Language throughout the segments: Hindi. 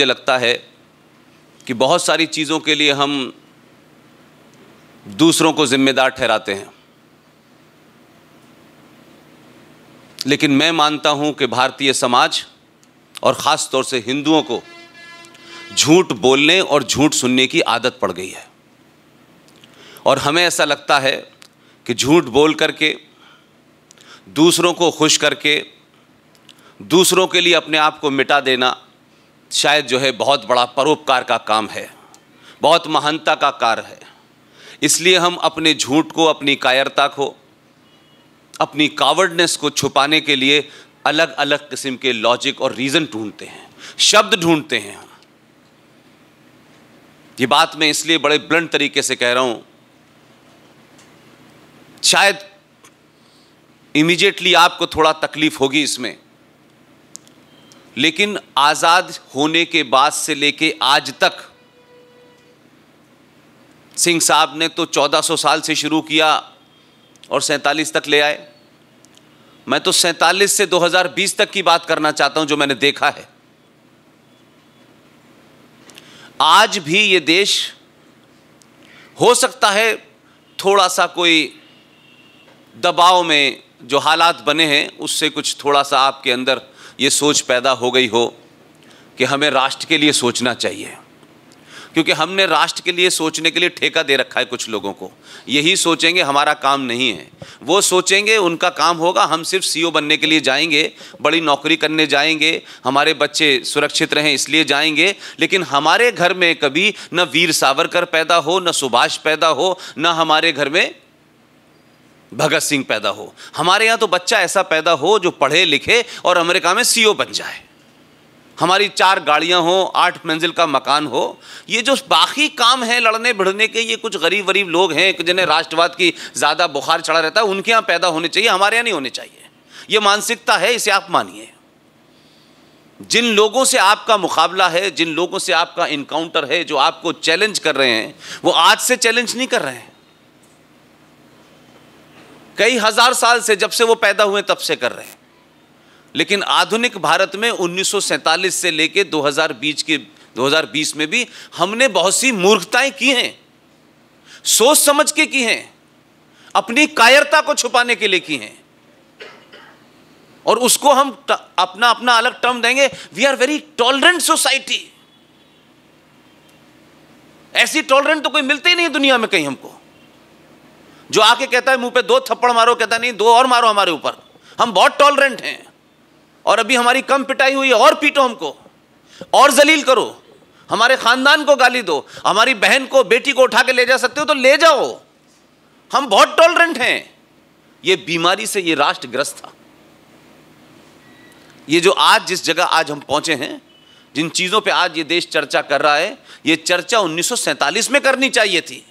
मुझे लगता है कि बहुत सारी चीज़ों के लिए हम दूसरों को जिम्मेदार ठहराते हैं लेकिन मैं मानता हूं कि भारतीय समाज और ख़ास तौर से हिंदुओं को झूठ बोलने और झूठ सुनने की आदत पड़ गई है और हमें ऐसा लगता है कि झूठ बोल करके दूसरों को खुश करके दूसरों के लिए अपने आप को मिटा देना शायद जो है बहुत बड़ा परोपकार का काम है बहुत महानता का कार्य है इसलिए हम अपने झूठ को अपनी कायरता को अपनी कावर्डनेस को छुपाने के लिए अलग अलग किस्म के लॉजिक और रीज़न ढूंढते हैं शब्द ढूंढते हैं ये बात मैं इसलिए बड़े ब्लंट तरीके से कह रहा हूं शायद इमीजिएटली आपको थोड़ा तकलीफ होगी इसमें लेकिन आज़ाद होने के बाद से लेके आज तक सिंह साहब ने तो 1400 साल से शुरू किया और सैतालीस तक ले आए मैं तो सैतालीस से 2020 तक की बात करना चाहता हूं जो मैंने देखा है आज भी ये देश हो सकता है थोड़ा सा कोई दबाव में जो हालात बने हैं उससे कुछ थोड़ा सा आपके अंदर ये सोच पैदा हो गई हो कि हमें राष्ट्र के लिए सोचना चाहिए क्योंकि हमने राष्ट्र के लिए सोचने के लिए ठेका दे रखा है कुछ लोगों को यही सोचेंगे हमारा काम नहीं है वो सोचेंगे उनका काम होगा हम सिर्फ सीईओ बनने के लिए जाएंगे बड़ी नौकरी करने जाएंगे हमारे बच्चे सुरक्षित रहें इसलिए जाएंगे लेकिन हमारे घर में कभी न वीर सावरकर पैदा हो न सुभाष पैदा हो न हमारे घर में भगत सिंह पैदा हो हमारे यहाँ तो बच्चा ऐसा पैदा हो जो पढ़े लिखे और अमेरिका में सीईओ बन जाए हमारी चार गाड़ियाँ हों आठ मंजिल का मकान हो ये जो बाकी काम है लड़ने भिड़ने के ये कुछ गरीब वरीब लोग हैं जिन्हें राष्ट्रवाद की ज़्यादा बुखार चढ़ा रहता है उनके यहाँ पैदा होने चाहिए हमारे यहाँ नहीं होने चाहिए ये मानसिकता है इसे आप मानिए जिन लोगों से आपका मुकाबला है जिन लोगों से आपका इनकाउंटर है जो आपको चैलेंज कर रहे हैं वो आज से चैलेंज नहीं कर रहे हैं कई हजार साल से जब से वो पैदा हुए तब से कर रहे हैं लेकिन आधुनिक भारत में उन्नीस से लेके 2020 के 2020 में भी हमने बहुत सी मूर्खताएं की हैं सोच समझ के की हैं अपनी कायरता को छुपाने के लिए की हैं और उसको हम अपना अपना अलग टर्म देंगे we are very tolerant society ऐसी टॉलरेंट तो कोई मिलते ही नहीं दुनिया में कहीं हमको जो आके कहता है मुंह पे दो थप्पड़ मारो कहता नहीं दो और मारो हमारे ऊपर हम बहुत टॉलरेंट हैं और अभी हमारी कम पिटाई हुई और पीटो हमको और जलील करो हमारे खानदान को गाली दो हमारी बहन को बेटी को उठा के ले जा सकते हो तो ले जाओ हम बहुत टॉलरेंट हैं ये बीमारी से ये राष्ट्र ग्रस्त था ये जो आज जिस जगह आज हम पहुंचे हैं जिन चीज़ों पे आज ये देश चर्चा कर रहा है ये चर्चा उन्नीस में करनी चाहिए थी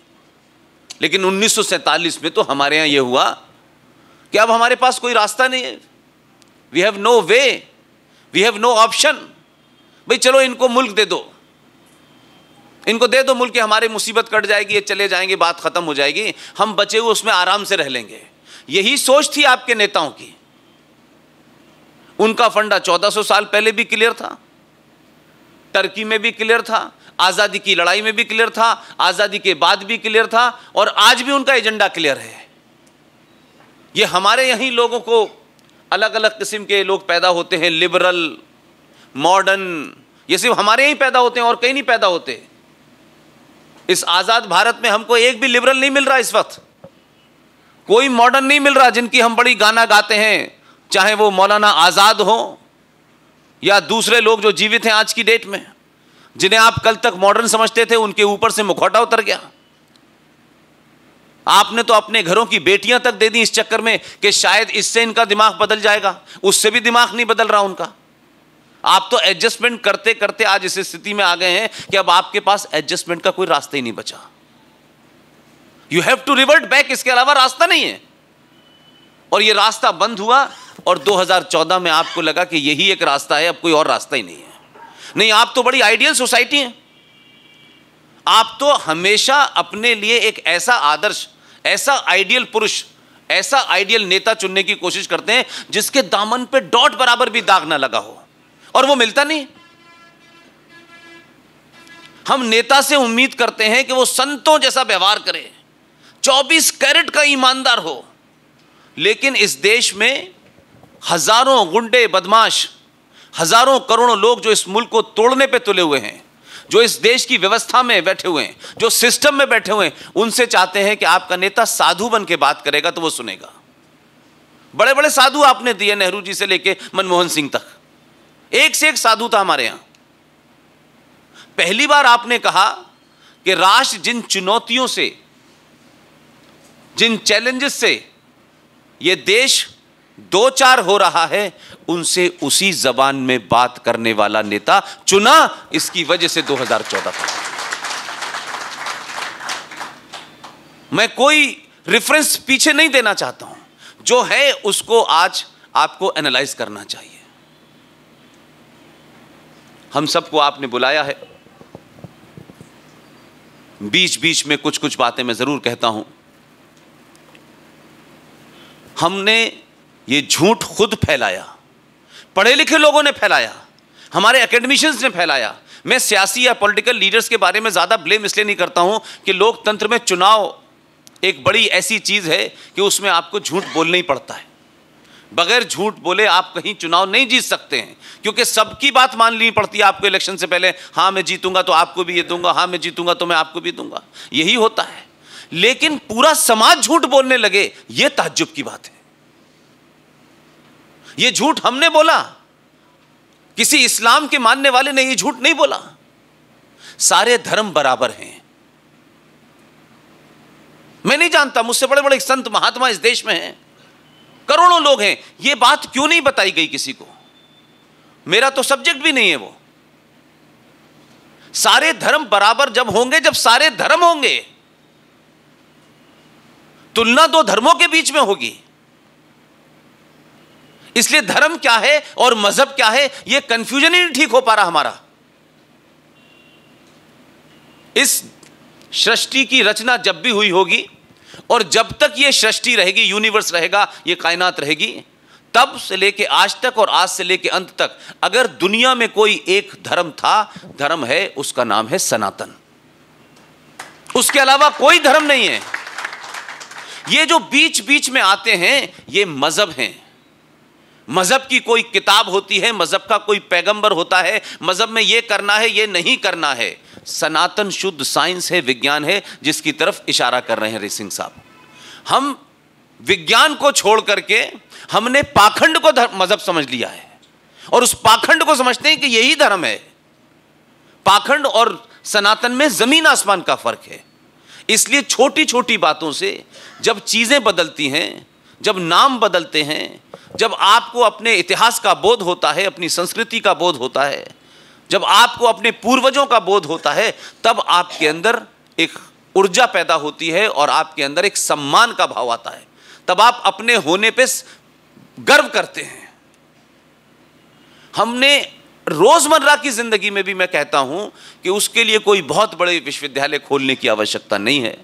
लेकिन उन्नीस में तो हमारे यहां यह हुआ कि अब हमारे पास कोई रास्ता नहीं है we have no way we have no option भाई चलो इनको मुल्क दे दो इनको दे दो मुल्क हमारी मुसीबत कट जाएगी ये चले जाएंगे बात ख़त्म हो जाएगी हम बचे हुए उसमें आराम से रह लेंगे यही सोच थी आपके नेताओं की उनका फंडा 1400 साल पहले भी क्लियर था टर्की में भी क्लियर था आज़ादी की लड़ाई में भी क्लियर था आज़ादी के बाद भी क्लियर था और आज भी उनका एजेंडा क्लियर है ये हमारे यहीं लोगों को अलग अलग किस्म के लोग पैदा होते हैं लिबरल मॉडर्न ये सिर्फ हमारे यहीं पैदा होते हैं और कहीं नहीं पैदा होते इस आज़ाद भारत में हमको एक भी लिबरल नहीं मिल रहा इस वक्त कोई मॉडर्न नहीं मिल रहा जिनकी हम बड़ी गाना गाते हैं चाहे वो मौलाना आज़ाद हो या दूसरे लोग जो जीवित हैं आज की डेट में जिन्हें आप कल तक मॉडर्न समझते थे उनके ऊपर से मुखौटा उतर गया आपने तो अपने घरों की बेटियां तक दे दी इस चक्कर में कि शायद इससे इनका दिमाग बदल जाएगा उससे भी दिमाग नहीं बदल रहा उनका आप तो एडजस्टमेंट करते करते आज इस स्थिति में आ गए हैं कि अब आपके पास एडजस्टमेंट का कोई रास्ता ही नहीं बचा you have to revert back इसके अलावा रास्ता नहीं है और यह रास्ता बंद हुआ और 2014 में आपको लगा कि यही एक रास्ता है अब कोई और रास्ता ही नहीं है नहीं आप तो बड़ी आइडियल सोसाइटी हैं आप तो हमेशा अपने लिए एक ऐसा आदर्श ऐसा आइडियल पुरुष ऐसा आइडियल नेता चुनने की कोशिश करते हैं जिसके दामन पे डॉट बराबर भी दाग ना लगा हो और वो मिलता नहीं हम नेता से उम्मीद करते हैं कि वो संतों जैसा व्यवहार करे 24 कैरेट का ईमानदार हो लेकिन इस देश में हजारों गुंडे बदमाश हजारों करोड़ों लोग जो इस मुल्क को तोड़ने पे तुले हुए हैं जो इस देश की व्यवस्था में बैठे हुए हैं जो सिस्टम में बैठे हुए हैं उनसे चाहते हैं कि आपका नेता साधु बन के बात करेगा तो वो सुनेगा बड़े बड़े साधु आपने दिए नेहरू जी से लेके मनमोहन सिंह तक एक से एक साधु था हमारे यहां पहली बार आपने कहा कि राष्ट्र जिन चुनौतियों से जिन चैलेंजेस से यह देश दो चार हो रहा है उनसे उसी जबान में बात करने वाला नेता चुना इसकी वजह से 2014 था मैं कोई रेफरेंस पीछे नहीं देना चाहता हूं जो है उसको आज आपको एनालाइज करना चाहिए हम सबको आपने बुलाया है बीच बीच में कुछ कुछ बातें मैं ज़रूर कहता हूं हमने ये झूठ खुद फैलाया पढ़े लिखे लोगों ने फैलाया हमारे अकेडमिशियंस ने फैलाया मैं सियासी या पॉलिटिकल लीडर्स के बारे में ज़्यादा ब्लेम इसलिए नहीं करता हूँ कि लोकतंत्र में चुनाव एक बड़ी ऐसी चीज़ है कि उसमें आपको झूठ बोलना ही पड़ता है बगैर झूठ बोले आप कहीं चुनाव नहीं जीत सकते हैं क्योंकि सबकी बात मान लेनी पड़ती है आपको इलेक्शन से पहले हाँ मैं जीतूंगा तो आपको भी ये दूंगा हाँ मैं जीतूंगा तो मैं आपको भी दूंगा यही होता है लेकिन पूरा समाज झूठ बोलने लगे ये ताज्जुब की बात है ये झूठ हमने बोला किसी इस्लाम के मानने वाले ने ये झूठ नहीं बोला सारे धर्म बराबर हैं मैं नहीं जानता मुझसे बड़े बड़े संत महात्मा इस देश में हैं करोड़ों लोग हैं ये बात क्यों नहीं बताई गई किसी को मेरा तो सब्जेक्ट भी नहीं है वो सारे धर्म बराबर जब होंगे जब सारे धर्म होंगे तुलना दो धर्मों के बीच में होगी इसलिए धर्म क्या है और मजहब क्या है यह कंफ्यूजन ही नहीं ठीक हो पा रहा हमारा इस सृष्टि की रचना जब भी हुई होगी और जब तक ये सृष्टि रहेगी यूनिवर्स रहेगा ये कायनात रहेगी तब से लेके आज तक और आज से लेके अंत तक अगर दुनिया में कोई एक धर्म था धर्म है उसका नाम है सनातन उसके अलावा कोई धर्म नहीं है ये जो बीच बीच में आते हैं ये मजहब हैं मज़हब की कोई किताब होती है मज़हब का कोई पैगंबर होता है मज़हब में ये करना है ये नहीं करना है सनातन शुद्ध साइंस है विज्ञान है जिसकी तरफ इशारा कर रहे हैं रेसिंग साहब हम विज्ञान को छोड़ करके हमने पाखंड को मज़हब समझ लिया है और उस पाखंड को समझते हैं कि यही धर्म है पाखंड और सनातन में ज़मीन आसमान का फ़र्क है इसलिए छोटी छोटी बातों से जब चीज़ें बदलती हैं जब नाम बदलते हैं जब आपको अपने इतिहास का बोध होता है अपनी संस्कृति का बोध होता है जब आपको अपने पूर्वजों का बोध होता है तब आपके अंदर एक ऊर्जा पैदा होती है और आपके अंदर एक सम्मान का भाव आता है तब आप अपने होने पे गर्व करते हैं हमने रोजमर्रा की जिंदगी में भी मैं कहता हूं कि उसके लिए कोई बहुत बड़े विश्वविद्यालय खोलने की आवश्यकता नहीं है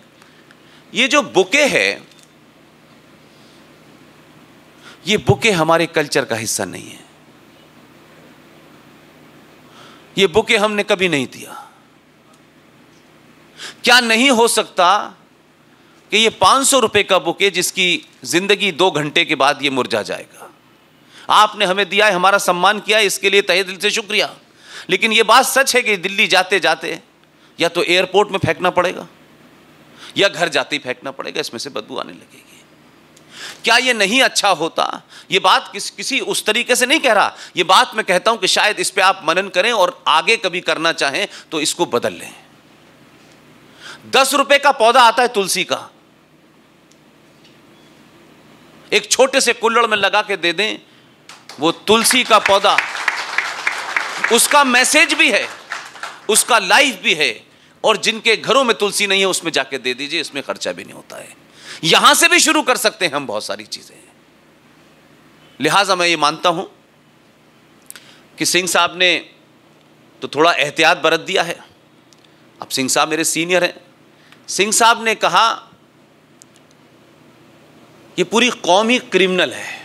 ये जो बुके है ये बुकें हमारे कल्चर का हिस्सा नहीं है ये बुके हमने कभी नहीं दिया क्या नहीं हो सकता कि ये 500 सौ का बुके जिसकी ज़िंदगी दो घंटे के बाद ये मुरझा जाएगा आपने हमें दिया है हमारा सम्मान किया है इसके लिए तहे दिल से शुक्रिया लेकिन ये बात सच है कि दिल्ली जाते जाते या तो एयरपोर्ट में फेंकना पड़ेगा या घर जाते ही फेंकना पड़ेगा इसमें से बदबू आने लगेगी क्या ये नहीं अच्छा होता ये बात किस किसी उस तरीके से नहीं कह रहा ये बात मैं कहता हूं कि शायद इस पर आप मनन करें और आगे कभी करना चाहें तो इसको बदल लें दस रुपए का पौधा आता है तुलसी का एक छोटे से कुल्लड़ में लगा के दे दें वो तुलसी का पौधा उसका मैसेज भी है उसका लाइफ भी है और जिनके घरों में तुलसी नहीं है उसमें जाके दे दीजिए इसमें खर्चा भी नहीं होता है यहां से भी शुरू कर सकते हैं हम बहुत सारी चीजें लिहाजा मैं ये मानता हूं कि सिंह साहब ने तो थोड़ा एहतियात बरत दिया है अब सिंह साहब मेरे सीनियर हैं सिंह साहब ने कहा ये पूरी कौम ही क्रिमिनल है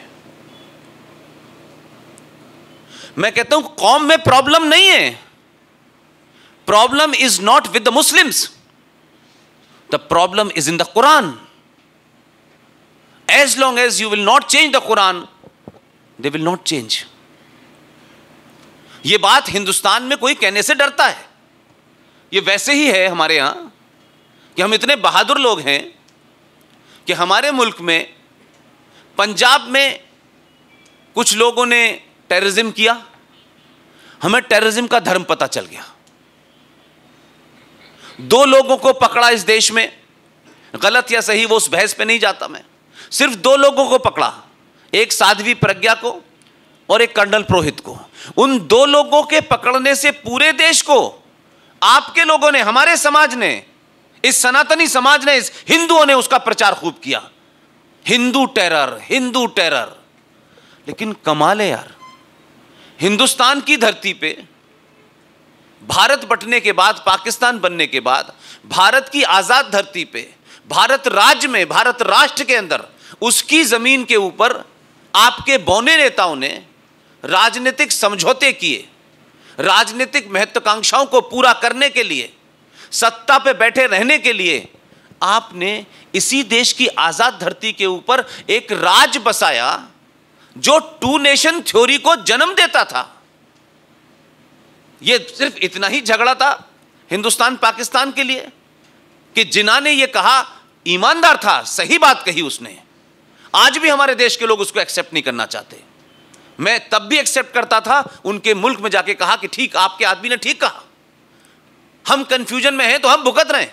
मैं कहता हूं कौम में प्रॉब्लम नहीं है problem is not with the Muslims the problem is in the Quran as long as you will not change the Quran, they will not change. ये बात हिंदुस्तान में कोई कहने से डरता है ये वैसे ही है हमारे यहां कि हम इतने बहादुर लोग हैं कि हमारे मुल्क में पंजाब में कुछ लोगों ने टेररिज्म किया हमें टेररिज्म का धर्म पता चल गया दो लोगों को पकड़ा इस देश में गलत या सही वो उस बहस पे नहीं जाता मैं सिर्फ दो लोगों को पकड़ा एक साध्वी प्रज्ञा को और एक कर्नल पुरोहित को उन दो लोगों के पकड़ने से पूरे देश को आपके लोगों ने हमारे समाज ने इस सनातनी समाज ने इस हिंदुओं ने उसका प्रचार खूब किया हिंदू टेरर हिंदू टेरर लेकिन कमाल है यार हिंदुस्तान की धरती पे भारत बटने के बाद पाकिस्तान बनने के बाद भारत की आज़ाद धरती पे भारत राज्य में भारत राष्ट्र के अंदर उसकी ज़मीन के ऊपर आपके बौने नेताओं ने राजनीतिक समझौते किए राजनीतिक महत्वाकांक्षाओं को पूरा करने के लिए सत्ता पे बैठे रहने के लिए आपने इसी देश की आज़ाद धरती के ऊपर एक राज बसाया जो टू नेशन थ्योरी को जन्म देता था यह सिर्फ इतना ही झगड़ा था हिंदुस्तान पाकिस्तान के लिए कि जिना ने कहा ईमानदार था सही बात कही उसने आज भी हमारे देश के लोग उसको एक्सेप्ट नहीं करना चाहते मैं तब भी एक्सेप्ट करता था उनके मुल्क में जाके कहा कि ठीक आपके आदमी ने ठीक कहा हम कंफ्यूजन में हैं तो हम भुगत रहे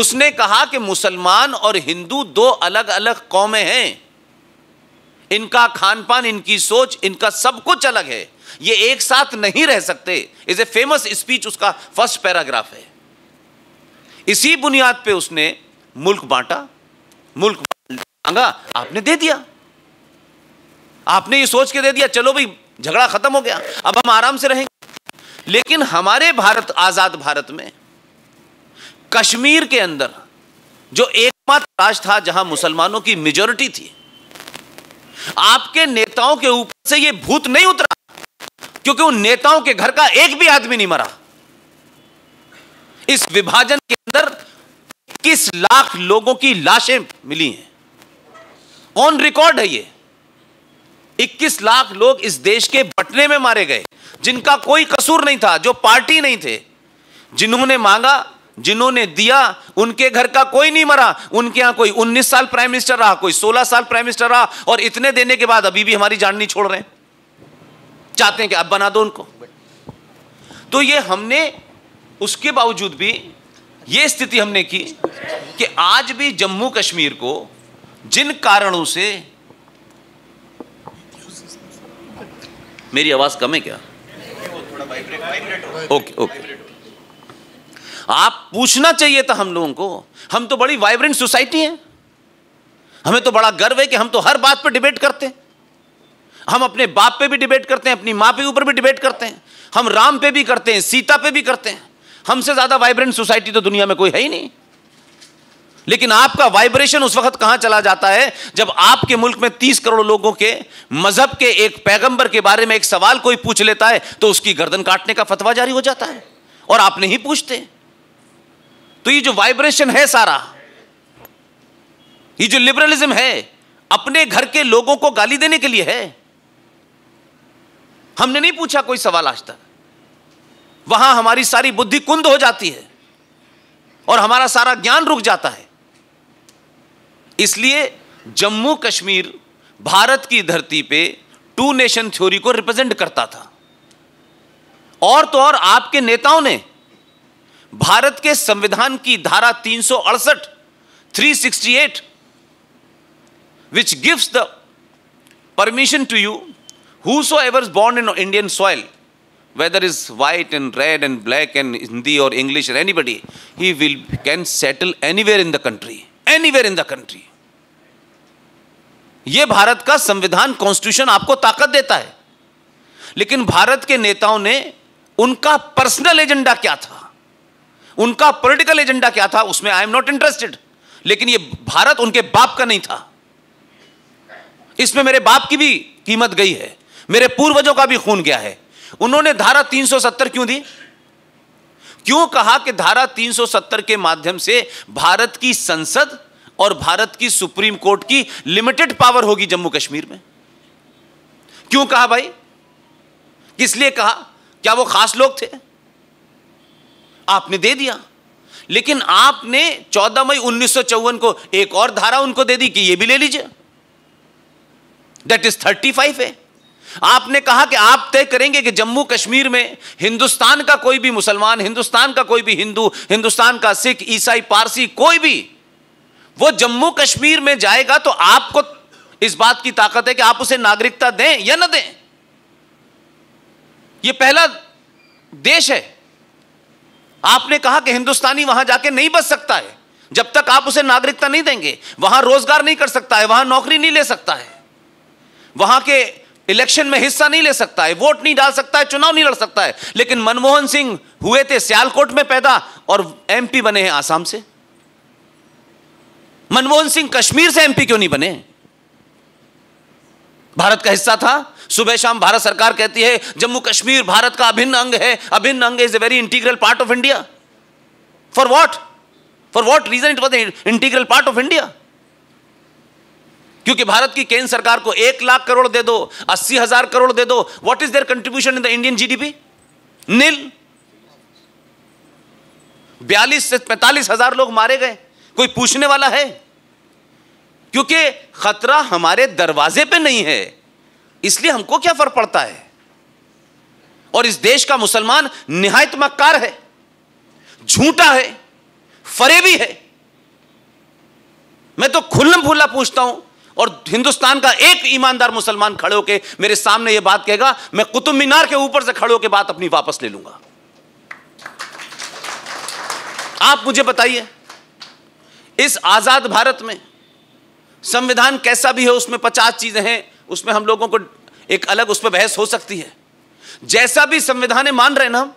उसने कहा कि मुसलमान और हिंदू दो अलग अलग कौमें हैं इनका खान पान इनकी सोच इनका सब कुछ अलग है ये एक साथ नहीं रह सकते इज ए फेमस स्पीच उसका फर्स्ट पैराग्राफ है इसी बुनियाद पे उसने मुल्क बांटा मुल्क अंगा आपने दे दिया आपने ये सोच के दे दिया चलो भाई झगड़ा खत्म हो गया अब हम आराम से रहेंगे लेकिन हमारे भारत आज़ाद भारत में कश्मीर के अंदर जो एकमात्र राज था जहां मुसलमानों की मेजोरिटी थी आपके नेताओं के ऊपर से यह भूत नहीं उतरा क्योंकि उन नेताओं के घर का एक भी आदमी नहीं मरा इस विभाजन के अंदर किस लाख लोगों की लाशें मिली हैं ऑन रिकॉर्ड है ये 21 लाख लोग इस देश के बटने में मारे गए जिनका कोई कसूर नहीं था जो पार्टी नहीं थे जिन्होंने मांगा जिन्होंने दिया उनके घर का कोई नहीं मरा उनके यहां कोई 19 साल प्राइम मिनिस्टर रहा कोई 16 साल प्राइम मिनिस्टर रहा और इतने देने के बाद अभी भी हमारी जान नहीं छोड़ रहे चाहते हैं कि अब बना दो उनको तो ये हमने उसके बावजूद भी ये स्थिति हमने की कि आज भी जम्मू कश्मीर को जिन कारणों से मेरी आवाज कम है क्या ओके ओके आप पूछना चाहिए था हम लोगों को हम तो बड़ी वाइब्रेंट सोसाइटी हैं हमें तो बड़ा गर्व है कि हम तो हर बात पर डिबेट करते हैं हम अपने बाप पे भी डिबेट करते हैं अपनी माँ पे ऊपर भी डिबेट करते हैं हम राम पे भी करते हैं सीता पे भी करते हैं हमसे ज़्यादा वाइब्रेंट सोसाइटी तो दुनिया में कोई है ही नहीं लेकिन आपका वाइब्रेशन उस वक्त कहां चला जाता है जब आपके मुल्क में तीस करोड़ लोगों के मजहब के एक पैगंबर के बारे में एक सवाल कोई पूछ लेता है तो उसकी गर्दन काटने का फतवा जारी हो जाता है और आप नहीं पूछते तो ये जो वाइब्रेशन है सारा ये जो लिबरलिज्म है अपने घर के लोगों को गाली देने के लिए है हमने नहीं पूछा कोई सवाल आज तक वहां हमारी सारी बुद्धि कुंद हो जाती है और हमारा सारा ज्ञान रुक जाता है इसलिए जम्मू कश्मीर भारत की धरती पे टू नेशन थ्योरी को रिप्रेजेंट करता था और तो और आपके नेताओं ने भारत के संविधान की धारा तीन सौ अड़सठ three sixty eight which gives the permission to you whosoever born in Indian soil whether is white and red and black and Hindi और English anybody he will can settle anywhere in the country anywhere in the country यह भारत का संविधान कॉन्स्टिट्यूशन आपको ताकत देता है लेकिन भारत के नेताओं ने उनका पर्सनल एजेंडा क्या था उनका पॉलिटिकल एजेंडा क्या था उसमें आई एम नॉट इंटरेस्टेड लेकिन ये भारत उनके बाप का नहीं था इसमें मेरे बाप की भी कीमत गई है मेरे पूर्वजों का भी खून गया है उन्होंने धारा 370 क्यों दी क्यों कहा कि धारा 370 के माध्यम से भारत की संसद और भारत की सुप्रीम कोर्ट की लिमिटेड पावर होगी जम्मू कश्मीर में क्यों कहा भाई किस लिए कहा क्या वो खास लोग थे आपने दे दिया लेकिन आपने 14 मई उन्नीस को एक और धारा उनको दे दी कि ये भी ले लीजिए दैट इज 35 है आपने कहा कि आप तय करेंगे कि जम्मू कश्मीर में हिंदुस्तान का कोई भी मुसलमान हिंदुस्तान का कोई भी हिंदू हिंदुस्तान का सिख ईसाई पारसी कोई भी वो जम्मू कश्मीर में जाएगा तो आपको इस बात की ताकत है कि आप उसे नागरिकता दें या ना दें ये पहला देश है आपने कहा कि हिंदुस्तानी वहां जाके नहीं बच सकता है जब तक आप उसे नागरिकता नहीं देंगे वहां रोजगार नहीं कर सकता है वहां नौकरी नहीं ले सकता है वहां के इलेक्शन में हिस्सा नहीं ले सकता है वोट नहीं डाल सकता है चुनाव नहीं लड़ सकता है लेकिन मनमोहन सिंह हुए थे सियालकोट में पैदा और एमपी बने हैं आसाम से मनमोहन सिंह कश्मीर से एमपी क्यों नहीं बने भारत का हिस्सा था सुबह शाम भारत सरकार कहती है जम्मू कश्मीर भारत का अभिन्न अंग है अभिन्न अंग is a very integral part of India for what for what reason it was integral part of India क्योंकि भारत की केंद्र सरकार को एक लाख करोड़ दे दो अस्सी हजार करोड़ दे दो what is their contribution in the Indian GDP nil बयालीस से पैंतालीस हजार लोग मारे गए कोई पूछने वाला है क्योंकि खतरा हमारे दरवाजे पे नहीं है इसलिए हमको क्या फर्क पड़ता है और इस देश का मुसलमान निहायत मक्कार है झूठा है फरेबी है मैं तो खुल्लम खुल्ला पूछता हूं और हिंदुस्तान का एक ईमानदार मुसलमान खड़े होकर मेरे सामने यह बात कहेगा मैं कुतुब मीनार के ऊपर से खड़े होकर बात अपनी वापस ले लूंगा आप मुझे बताइए इस आज़ाद भारत में संविधान कैसा भी हो उसमें पचास चीज़ें हैं उसमें हम लोगों को एक अलग उस पर बहस हो सकती है जैसा भी संविधान है मान रहे ना हम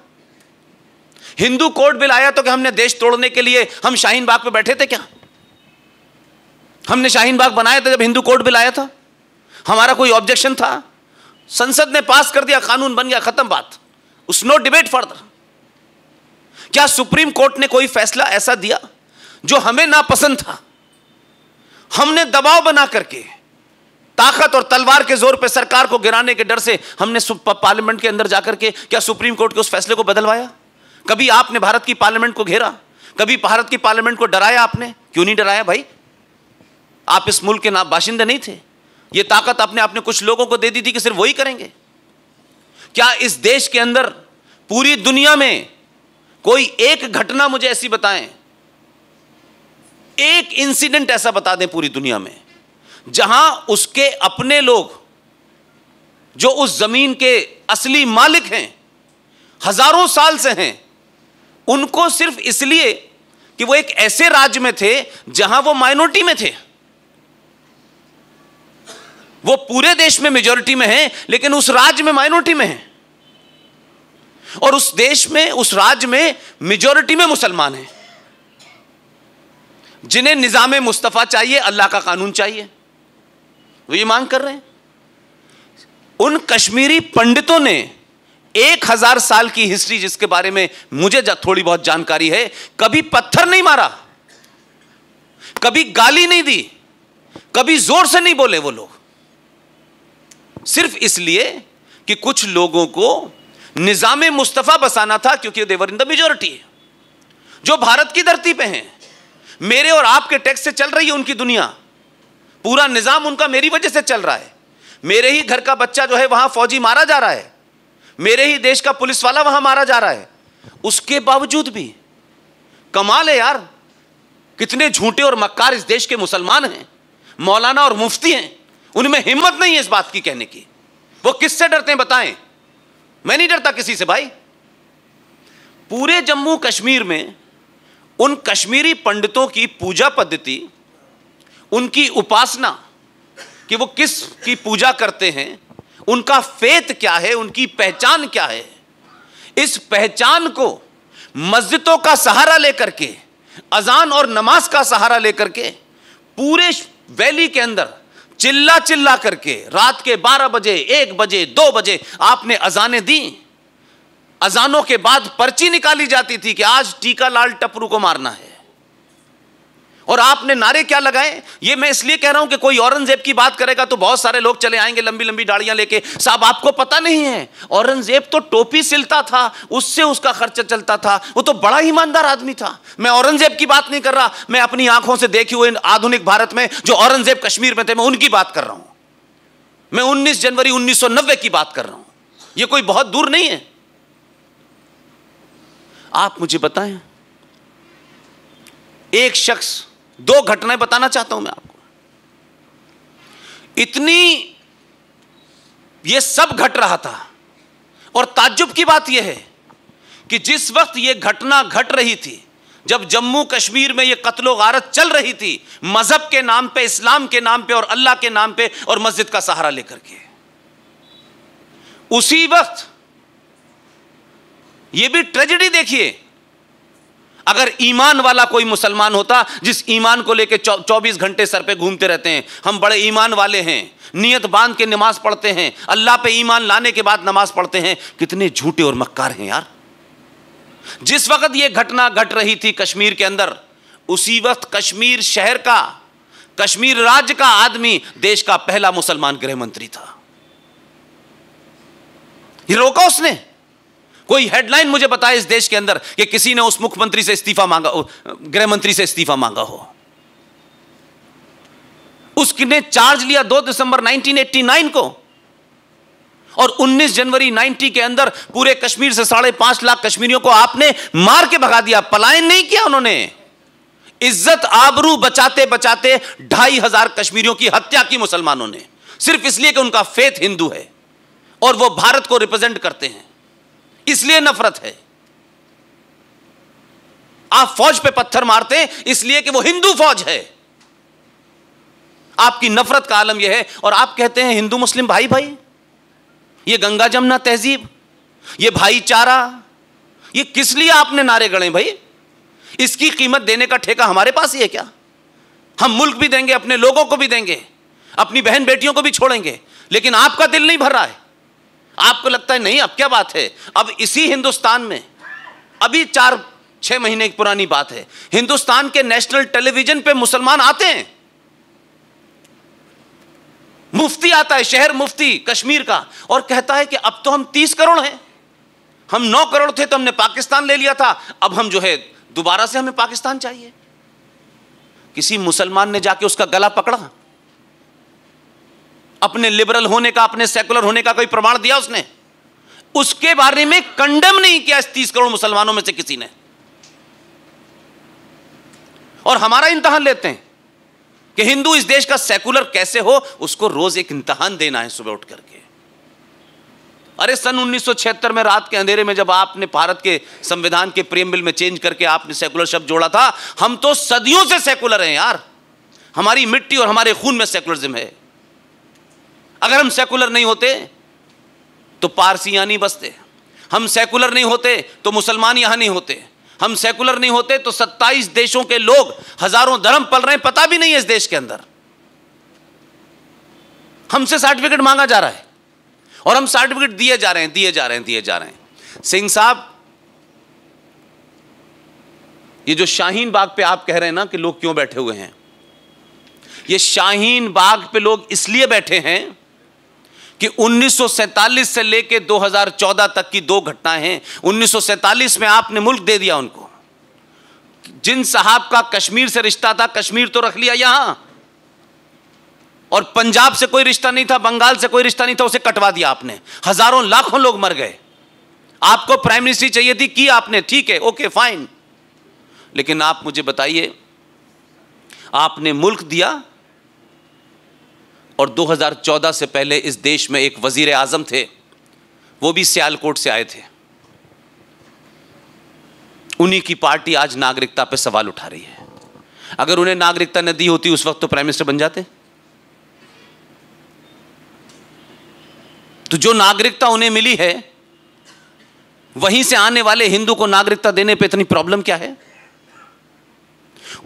हिंदू कोर्ट बिल आया तो कि हमने देश तोड़ने के लिए हम शाहीन बाग पे बैठे थे क्या हमने शाहीन बाग बनाया था जब हिंदू कोर्ट बिल आया था हमारा कोई ऑब्जेक्शन था संसद ने पास कर दिया कानून बन गया खत्म बात उस नो डिबेट फर्दर क्या सुप्रीम कोर्ट ने कोई फैसला ऐसा दिया जो हमें नापसंद था हमने दबाव बना करके ताकत और तलवार के जोर पर सरकार को गिराने के डर से हमने पार्लियामेंट के अंदर जाकर के क्या सुप्रीम कोर्ट के उस फैसले को बदलवाया कभी आपने भारत की पार्लियामेंट को घेरा कभी भारत की पार्लियामेंट को डराया आपने क्यों नहीं डराया भाई आप इस मुल्क के ना बाशिंदे नहीं थे ये ताकत आपने आपने कुछ लोगों को दे दी थी कि सिर्फ वही करेंगे क्या इस देश के अंदर पूरी दुनिया में कोई एक घटना मुझे ऐसी बताएं एक इंसिडेंट ऐसा बता दें पूरी दुनिया में जहां उसके अपने लोग जो उस जमीन के असली मालिक हैं हजारों साल से हैं उनको सिर्फ इसलिए कि वो एक ऐसे राज्य में थे जहां वो माइनॉरिटी में थे वो पूरे देश में मेजोरिटी में हैं लेकिन उस राज्य में माइनॉरिटी में हैं और उस देश में उस राज्य में मेजोरिटी में मुसलमान हैं जिन्हें निज़ाम मुस्तफ़ा चाहिए अल्लाह का कानून चाहिए वो ये मांग कर रहे हैं उन कश्मीरी पंडितों ने एक हजार साल की हिस्ट्री जिसके बारे में मुझे थोड़ी बहुत जानकारी है कभी पत्थर नहीं मारा कभी गाली नहीं दी कभी जोर से नहीं बोले वो लोग सिर्फ इसलिए कि कुछ लोगों को निज़ाम मुस्तफ़ा बसाना था क्योंकि देवर इन द मेजोरिटी जो भारत की धरती पे हैं मेरे और आपके टैक्स से चल रही है उनकी दुनिया पूरा निज़ाम उनका मेरी वजह से चल रहा है मेरे ही घर का बच्चा जो है वहां फौजी मारा जा रहा है मेरे ही देश का पुलिस वाला वहां मारा जा रहा है उसके बावजूद भी कमाल है यार कितने झूठे और मक्कार इस देश के मुसलमान हैं मौलाना और मुफ्ती हैं उनमें हिम्मत नहीं है इस बात की कहने की वो किससे डरते हैं बताएं मैं नहीं डरता किसी से भाई पूरे जम्मू कश्मीर में उन कश्मीरी पंडितों की पूजा पद्धति उनकी उपासना कि वो किस की पूजा करते हैं उनका फेत क्या है उनकी पहचान क्या है इस पहचान को मस्जिदों का सहारा लेकर के अजान और नमाज का सहारा लेकर के पूरे वैली के अंदर चिल्ला चिल्ला करके रात के 12 बजे 1 बजे 2 बजे आपने अजाने दी अजानों के बाद पर्ची निकाली जाती थी कि आज टीका लाल टपरू को मारना है और आपने नारे क्या लगाए ये मैं इसलिए कह रहा हूं कि कोई औरंगजेब की बात करेगा तो बहुत सारे लोग चले आएंगे लंबी लंबी डाड़ियां लेके साहब आपको पता नहीं है औरंगजेब तो टोपी सिलता था उससे उसका खर्चा चलता था वो तो बड़ा ईमानदार आदमी था मैं औरंगजेब की बात नहीं कर रहा मैं अपनी आंखों से देखे हुए आधुनिक भारत में जो औरंगजेब कश्मीर में थे मैं उनकी बात कर रहा हूं मैं उन्नीस जनवरी उन्नीस की बात कर रहा हूं यह कोई बहुत दूर नहीं है आप मुझे बताएं एक शख्स दो घटनाएं बताना चाहता हूं मैं आपको इतनी ये सब घट रहा था और ताज्जुब की बात यह है कि जिस वक्त यह घटना घट रही थी जब जम्मू कश्मीर में यह कत्लो गारत चल रही थी मजहब के नाम पे इस्लाम के नाम पे और अल्लाह के नाम पे और मस्जिद का सहारा लेकर के उसी वक्त ये भी ट्रेजिडी देखिए अगर ईमान वाला कोई मुसलमान होता जिस ईमान को लेके 24 घंटे सर पे घूमते रहते हैं हम बड़े ईमान वाले हैं नियत बांध के नमाज पढ़ते हैं अल्लाह पे ईमान लाने के बाद नमाज पढ़ते हैं कितने झूठे और मक्कार हैं यार जिस वक्त ये घटना घट गट रही थी कश्मीर के अंदर उसी वक्त कश्मीर शहर का कश्मीर राज्य का आदमी देश का पहला मुसलमान गृह मंत्री था ये रोका उसने कोई हेडलाइन मुझे बताए इस देश के अंदर कि किसी ने उस मुख्यमंत्री से इस्तीफा मांगा गृह मंत्री से इस्तीफा मांगा हो उसने चार्ज लिया 2 दिसंबर 1989 को और 19 जनवरी 90 के अंदर पूरे कश्मीर से साढ़े पांच लाख कश्मीरियों को आपने मार के भगा दिया पलायन नहीं किया उन्होंने इज्जत आबरू बचाते बचाते ढाई हजार कश्मीरियों की हत्या की मुसलमानों ने सिर्फ इसलिए कि उनका फेथ हिंदू है और वो भारत को रिप्रेजेंट करते हैं इसलिए नफरत है आप फौज पे पत्थर मारते हैं इसलिए कि वो हिंदू फौज है आपकी नफरत का आलम यह है और आप कहते हैं हिंदू मुस्लिम भाई भाई ये गंगा जमुना तहजीब ये भाईचारा ये किस लिए आपने नारे गड़े भाई इसकी कीमत देने का ठेका हमारे पास ही है क्या हम मुल्क भी देंगे अपने लोगों को भी देंगे अपनी बहन बेटियों को भी छोड़ेंगे लेकिन आपका दिल नहीं भर रहा है आपको लगता है नहीं अब क्या बात है अब इसी हिंदुस्तान में अभी चार छह महीने की पुरानी बात है हिंदुस्तान के नेशनल टेलीविजन पे मुसलमान आते हैं मुफ्ती आता है शहर मुफ्ती कश्मीर का और कहता है कि अब तो हम तीस करोड़ हैं हम नौ करोड़ थे तो हमने पाकिस्तान ले लिया था अब हम जो है दोबारा से हमें पाकिस्तान चाहिए किसी मुसलमान ने जाके उसका गला पकड़ा अपने लिबरल होने का अपने सेकुलर होने का कोई प्रमाण दिया उसने उसके बारे में कंडम नहीं किया इस तीस करोड़ मुसलमानों में से किसी ने और हमारा इम्तहान लेते हैं कि हिंदू इस देश का सेकुलर कैसे हो उसको रोज एक इम्तहान देना है सुबह उठ करके अरे सन 1976 में रात के अंधेरे में जब आपने भारत के संविधान के प्रेम बिल में चेंज करके आपने सेकुलर शब्द जोड़ा था हम तो सदियों से सेकुलर हैं यार हमारी मिट्टी और हमारे खून में सेकुलरिज्म है अगर हम सेकुलर नहीं होते तो पारसी यहाँ नहीं बसते हम सेकुलर नहीं होते तो मुसलमान यहाँ नहीं होते हम सेकुलर नहीं होते तो 27 देशों के लोग हजारों धर्म पल रहे हैं पता भी नहीं है इस देश के अंदर हमसे सर्टिफिकेट मांगा जा रहा है और हम सर्टिफिकेट दिए जा रहे हैं दिए जा रहे हैं दिए जा रहे हैं सिंह साहब ये जो शाहीन बाग पे आप कह रहे हैं ना कि लोग क्यों बैठे हुए हैं ये शाहीन बाग पे लोग इसलिए बैठे हैं कि 1947 से लेके 2014 तक की दो घटनाएं हैं 1947 में आपने मुल्क दे दिया उनको जिन साहब का कश्मीर से रिश्ता था कश्मीर तो रख लिया यहां और पंजाब से कोई रिश्ता नहीं था बंगाल से कोई रिश्ता नहीं था उसे कटवा दिया आपने हजारों लाखों लोग मर गए आपको प्राइम मिनिस्ट्री चाहिए थी की आपने ठीक है ओके फाइन लेकिन आप मुझे बताइए आपने मुल्क दिया और 2014 से पहले इस देश में एक वज़ीर आज़म थे वो भी सियालकोट से आए थे उन्हीं की पार्टी आज नागरिकता पर सवाल उठा रही है अगर उन्हें नागरिकता न दी होती उस वक्त तो प्राइम मिनिस्टर बन जाते तो जो नागरिकता उन्हें मिली है वहीं से आने वाले हिंदू को नागरिकता देने पे इतनी प्रॉब्लम क्या है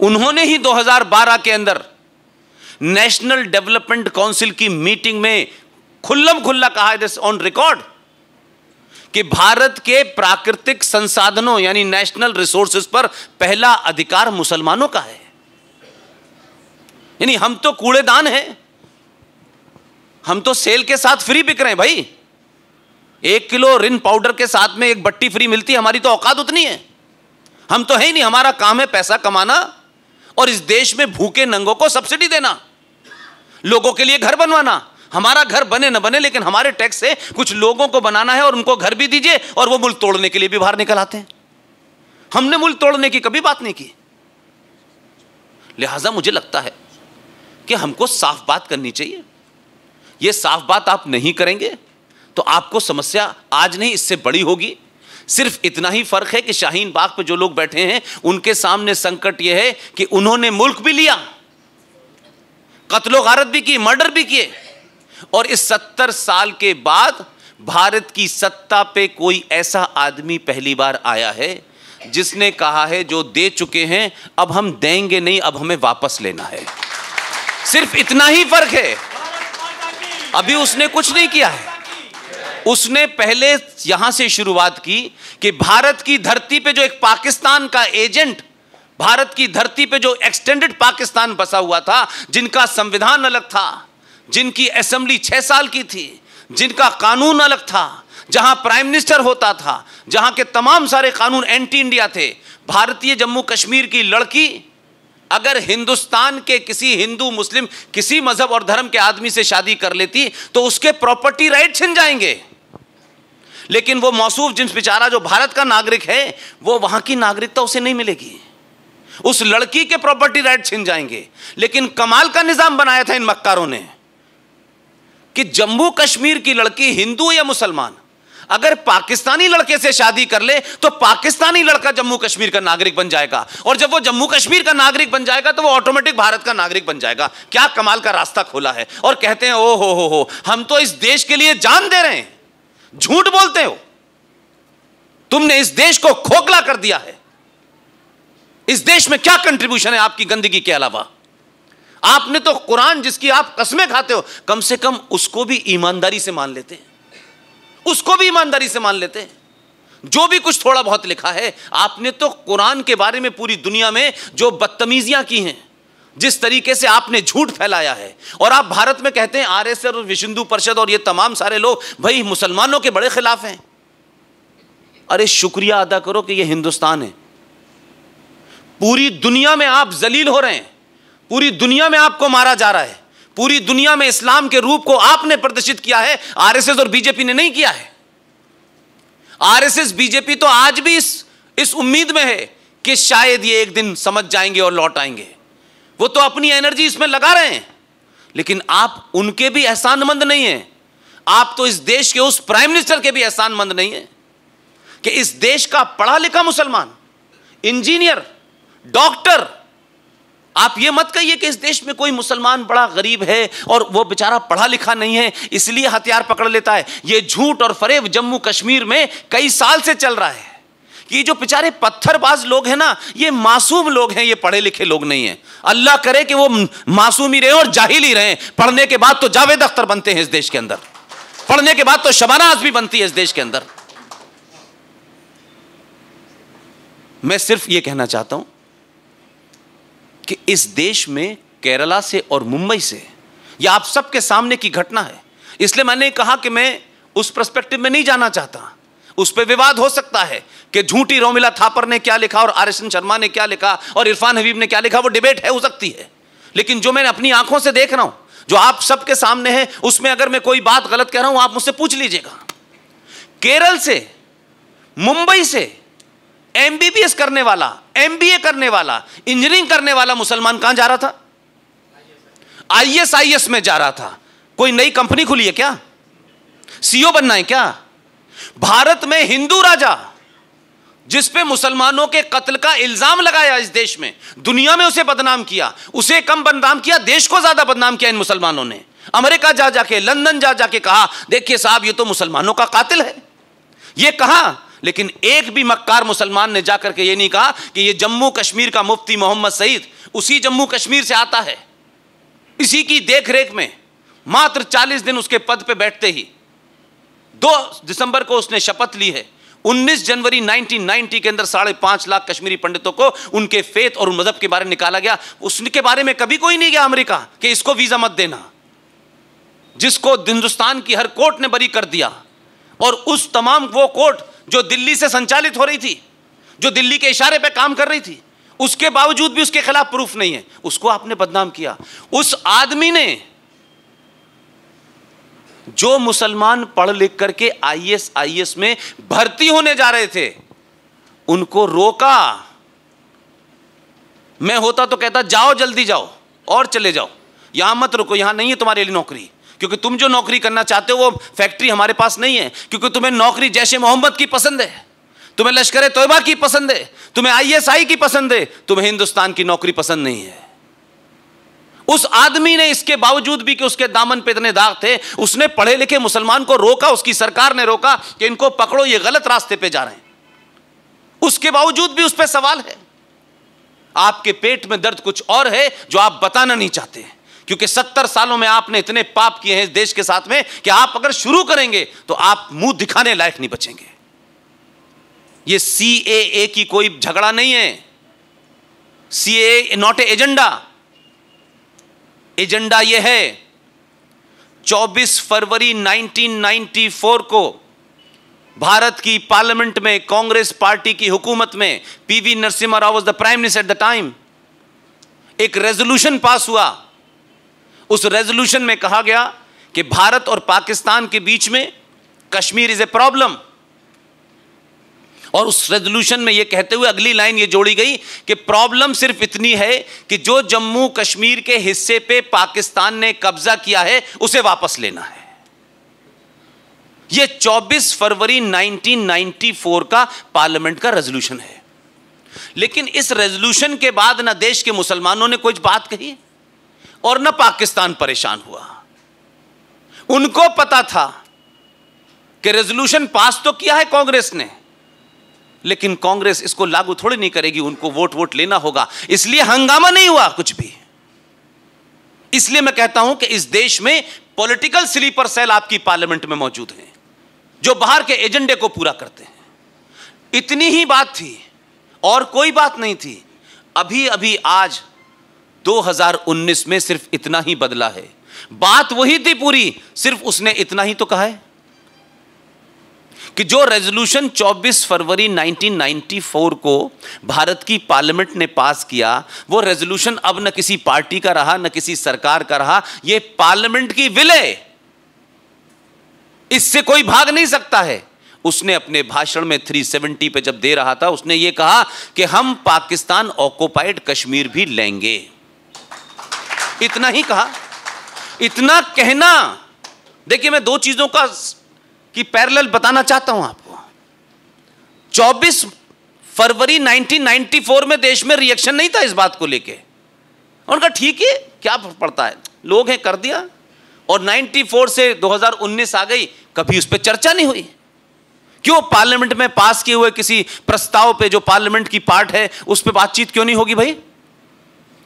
उन्होंने ही 2012 के अंदर नेशनल डेवलपमेंट काउंसिल की मीटिंग में खुल्लम खुल्ला कहा दिस ऑन रिकॉर्ड कि भारत के प्राकृतिक संसाधनों यानी नेशनल रिसोर्सेज पर पहला अधिकार मुसलमानों का है यानी हम तो कूड़ेदान हैं हम तो सेल के साथ फ्री बिक रहे हैं भाई एक किलो रिन पाउडर के साथ में एक बट्टी फ्री मिलती है हमारी तो औकात उतनी है हम तो है ही नहीं हमारा काम है पैसा कमाना और इस देश में भूखे नंगों को सब्सिडी देना लोगों के लिए घर बनवाना हमारा घर बने ना बने लेकिन हमारे टैक्स से कुछ लोगों को बनाना है और उनको घर भी दीजिए और वो मुल्क तोड़ने के लिए भी बाहर निकल आते हैं हमने मुल्क तोड़ने की कभी बात नहीं की लिहाजा मुझे लगता है कि हमको साफ बात करनी चाहिए यह साफ बात आप नहीं करेंगे तो आपको समस्या आज नहीं इससे बड़ी होगी सिर्फ इतना ही फर्क है कि शाहीन बाग पे जो लोग बैठे हैं उनके सामने संकट यह है कि उन्होंने मुल्क भी लिया कत्लो गारत भी किए मर्डर भी किए और इस सत्तर साल के बाद भारत की सत्ता पे कोई ऐसा आदमी पहली बार आया है जिसने कहा है जो दे चुके हैं अब हम देंगे नहीं अब हमें वापस लेना है सिर्फ इतना ही फर्क है अभी उसने कुछ नहीं किया है उसने पहले यहां से शुरुआत की कि भारत की धरती पे जो एक पाकिस्तान का एजेंट भारत की धरती पे जो एक्सटेंडेड पाकिस्तान बसा हुआ था जिनका संविधान अलग था जिनकी असेंबली छह साल की थी जिनका कानून अलग था जहां प्राइम मिनिस्टर होता था जहां के तमाम सारे कानून एंटी इंडिया थे भारतीय जम्मू कश्मीर की लड़की अगर हिंदुस्तान के किसी हिंदू मुस्लिम किसी मजहब और धर्म के आदमी से शादी कर लेती तो उसके प्रॉपर्टी राइट छिन जाएंगे लेकिन वो मौसू जिन बेचारा जो भारत का नागरिक है वो वहां की नागरिकता उसे नहीं मिलेगी उस लड़की के प्रॉपर्टी राइट छिन जाएंगे लेकिन कमाल का निज़ाम बनाया था इन मक्कारों ने कि जम्मू कश्मीर की लड़की हिंदू या मुसलमान अगर पाकिस्तानी लड़के से शादी कर ले तो पाकिस्तानी लड़का जम्मू कश्मीर का नागरिक बन जाएगा और जब वो जम्मू कश्मीर का नागरिक बन जाएगा तो वो ऑटोमेटिक भारत का नागरिक बन जाएगा क्या कमाल का रास्ता खोला है और कहते हैं ओ हो हो हो हम तो इस देश के लिए जान दे रहे हैं झूठ बोलते हो तुमने इस देश को खोखला कर दिया है इस देश में क्या कंट्रीब्यूशन है आपकी गंदगी के अलावा आपने तो कुरान जिसकी आप कस्में खाते हो कम से कम उसको भी ईमानदारी से मान लेते हैं उसको भी ईमानदारी से मान लेते हैं जो भी कुछ थोड़ा बहुत लिखा है आपने तो कुरान के बारे में पूरी दुनिया में जो बदतमीजियां की हैं जिस तरीके से आपने झूठ फैलाया है और आप भारत में कहते हैं आर एस और विश्व हिंदू परिषद और ये तमाम सारे लोग भाई मुसलमानों के बड़े खिलाफ हैं अरे शुक्रिया अदा करो कि ये हिंदुस्तान है पूरी दुनिया में आप जलील हो रहे हैं पूरी दुनिया में आपको मारा जा रहा है पूरी दुनिया में इस्लाम के रूप को आपने प्रदर्शित किया है आरएसएस और बीजेपी ने नहीं किया है आरएसएस बीजेपी तो आज भी इस इस उम्मीद में है कि शायद ये एक दिन समझ जाएंगे और लौट आएंगे वो तो अपनी एनर्जी इसमें लगा रहे हैं लेकिन आप उनके भी एहसानमंद नहीं है आप तो इस देश के उस प्राइम मिनिस्टर के भी एहसानमंद नहीं है कि इस देश का पढ़ा लिखा मुसलमान इंजीनियर डॉक्टर आप ये मत कहिए कि इस देश में कोई मुसलमान बड़ा गरीब है और वो बेचारा पढ़ा लिखा नहीं है इसलिए हथियार पकड़ लेता है ये झूठ और फरेब जम्मू कश्मीर में कई साल से चल रहा है कि जो बेचारे पत्थरबाज लोग हैं ना ये मासूम लोग हैं ये पढ़े लिखे लोग नहीं हैं अल्लाह करे कि वो मासूम ही रहे और जाहिल ही रहे पढ़ने के बाद तो जावेद अख्तर बनते हैं इस देश के अंदर पढ़ने के बाद तो शबाना भी बनती है इस देश के अंदर मैं सिर्फ ये कहना चाहता हूं कि इस देश में केरला से और मुंबई से यह आप सबके सामने की घटना है इसलिए मैंने कहा कि मैं उस प्रस्पेक्टिव में नहीं जाना चाहता उस पर विवाद हो सकता है कि झूठी रोमिला थापर ने क्या लिखा और आर एस एन शर्मा ने क्या लिखा और इरफान हबीब ने क्या लिखा वो डिबेट है हो सकती है लेकिन जो मैं अपनी आंखों से देख रहा हूं जो आप सबके सामने है उसमें अगर मैं कोई बात गलत कह रहा हूं आप मुझसे पूछ लीजिएगा केरल से मुंबई से एमबीबीएस करने वाला एमबीए करने वाला इंजीनियरिंग करने वाला मुसलमान कहां जा रहा था आईएसआईएस में जा रहा था कोई नई कंपनी खुली है क्या सीओ e बनना है क्या भारत में हिंदू राजा जिस पे मुसलमानों के कत्ल का इल्जाम लगाया इस देश में दुनिया में उसे बदनाम किया उसे कम बदनाम किया देश को ज्यादा बदनाम किया इन मुसलमानों ने अमेरिका जा जाके लंदन जा जाके कहा देखिए साहब ये तो मुसलमानों का कातिल है ये कहा लेकिन एक भी मक्कार मुसलमान ने जाकर के ये नहीं कहा कि ये जम्मू कश्मीर का मुफ्ती मोहम्मद सईद उसी जम्मू कश्मीर से आता है इसी की देखरेख में मात्र 40 दिन उसके पद पे बैठते ही 2 दिसंबर को उसने शपथ ली है 19 जनवरी 1990 के अंदर साढ़े पांच लाख कश्मीरी पंडितों को उनके फेत और मजहब के बारे में निकाला गया उसके बारे में कभी कोई नहीं गया अमेरिका कि इसको वीजा मत देना जिसको हिंदुस्तान की हर कोर्ट ने बरी कर दिया और उस तमाम वो कोर्ट जो दिल्ली से संचालित हो रही थी जो दिल्ली के इशारे पर काम कर रही थी उसके बावजूद भी उसके खिलाफ प्रूफ नहीं है उसको आपने बदनाम किया उस आदमी ने जो मुसलमान पढ़ लिख करके आई एस में भर्ती होने जा रहे थे उनको रोका मैं होता तो कहता जाओ जल्दी जाओ और चले जाओ यहां मत रुको यहां नहीं है तुम्हारे लिए नौकरी क्योंकि तुम जो नौकरी करना चाहते हो वो फैक्ट्री हमारे पास नहीं है क्योंकि तुम्हें नौकरी जैश मोहम्मद की पसंद है तुम्हें लश्कर तोयबा की पसंद है तुम्हें आईएसआई की पसंद है तुम्हें हिंदुस्तान की नौकरी पसंद नहीं है उस आदमी ने इसके बावजूद भी कि उसके दामन पे इतने दाग थे उसने पढ़े लिखे मुसलमान को रोका उसकी सरकार ने रोका कि इनको पकड़ो ये गलत रास्ते पे जा रहे हैं उसके बावजूद भी उस पर सवाल है आपके पेट में दर्द कुछ और है जो आप बताना नहीं चाहते हैं क्योंकि सत्तर सालों में आपने इतने पाप किए हैं इस देश के साथ में कि आप अगर शुरू करेंगे तो आप मुंह दिखाने लायक नहीं बचेंगे ये सी ए ए की कोई झगड़ा नहीं है see a not a agenda agenda यह है 24 फरवरी 1994 को भारत की पार्लियामेंट में कांग्रेस पार्टी की हुकूमत में PV Narasimha Rao was the prime minister at the time एक रेजोल्यूशन पास हुआ उस रेजोल्यूशन में कहा गया कि भारत और पाकिस्तान के बीच में कश्मीर इज ए प्रॉब्लम और उस रेजोल्यूशन में यह कहते हुए अगली लाइन यह जोड़ी गई कि प्रॉब्लम सिर्फ इतनी है कि जो जम्मू कश्मीर के हिस्से पे पाकिस्तान ने कब्जा किया है उसे वापस लेना है यह 24 फरवरी 1994 का पार्लियामेंट का रेजोल्यूशन है लेकिन इस रेजोल्यूशन के बाद ना देश के मुसलमानों ने कुछ बात कही और न पाकिस्तान परेशान हुआ उनको पता था कि रेजोल्यूशन पास तो किया है कांग्रेस ने लेकिन कांग्रेस इसको लागू थोड़ी नहीं करेगी उनको वोट वोट लेना होगा इसलिए हंगामा नहीं हुआ कुछ भी इसलिए मैं कहता हूं कि इस देश में पॉलिटिकल स्लीपर सेल आपकी पार्लियामेंट में मौजूद है जो बाहर के एजेंडे को पूरा करते हैं इतनी ही बात थी और कोई बात नहीं थी अभी अभी आज 2019 में सिर्फ इतना ही बदला है बात वही थी पूरी सिर्फ उसने इतना ही तो कहा है कि जो रेजोल्यूशन 24 फरवरी 1994 को भारत की पार्लियामेंट ने पास किया वो रेजोल्यूशन अब न किसी पार्टी का रहा न किसी सरकार का रहा ये पार्लियामेंट की विलय इससे कोई भाग नहीं सकता है उसने अपने भाषण में 370 पे जब दे रहा था उसने ये कहा कि हम पाकिस्तान ऑक्युपाइड कश्मीर भी लेंगे इतना ही कहा इतना कहना देखिए मैं दो चीजों का की पैरेलल बताना चाहता हूं आपको 24 फरवरी 1994 में देश में रिएक्शन नहीं था इस बात को लेके उनका ठीक है क्या पड़ता है लोग हैं कर दिया और 94 से 2019 आ गई कभी उस पर चर्चा नहीं हुई क्यों पार्लियामेंट में पास किए हुए किसी प्रस्ताव पे जो पार्लियामेंट की पार्ट है उस पर बातचीत क्यों नहीं होगी भाई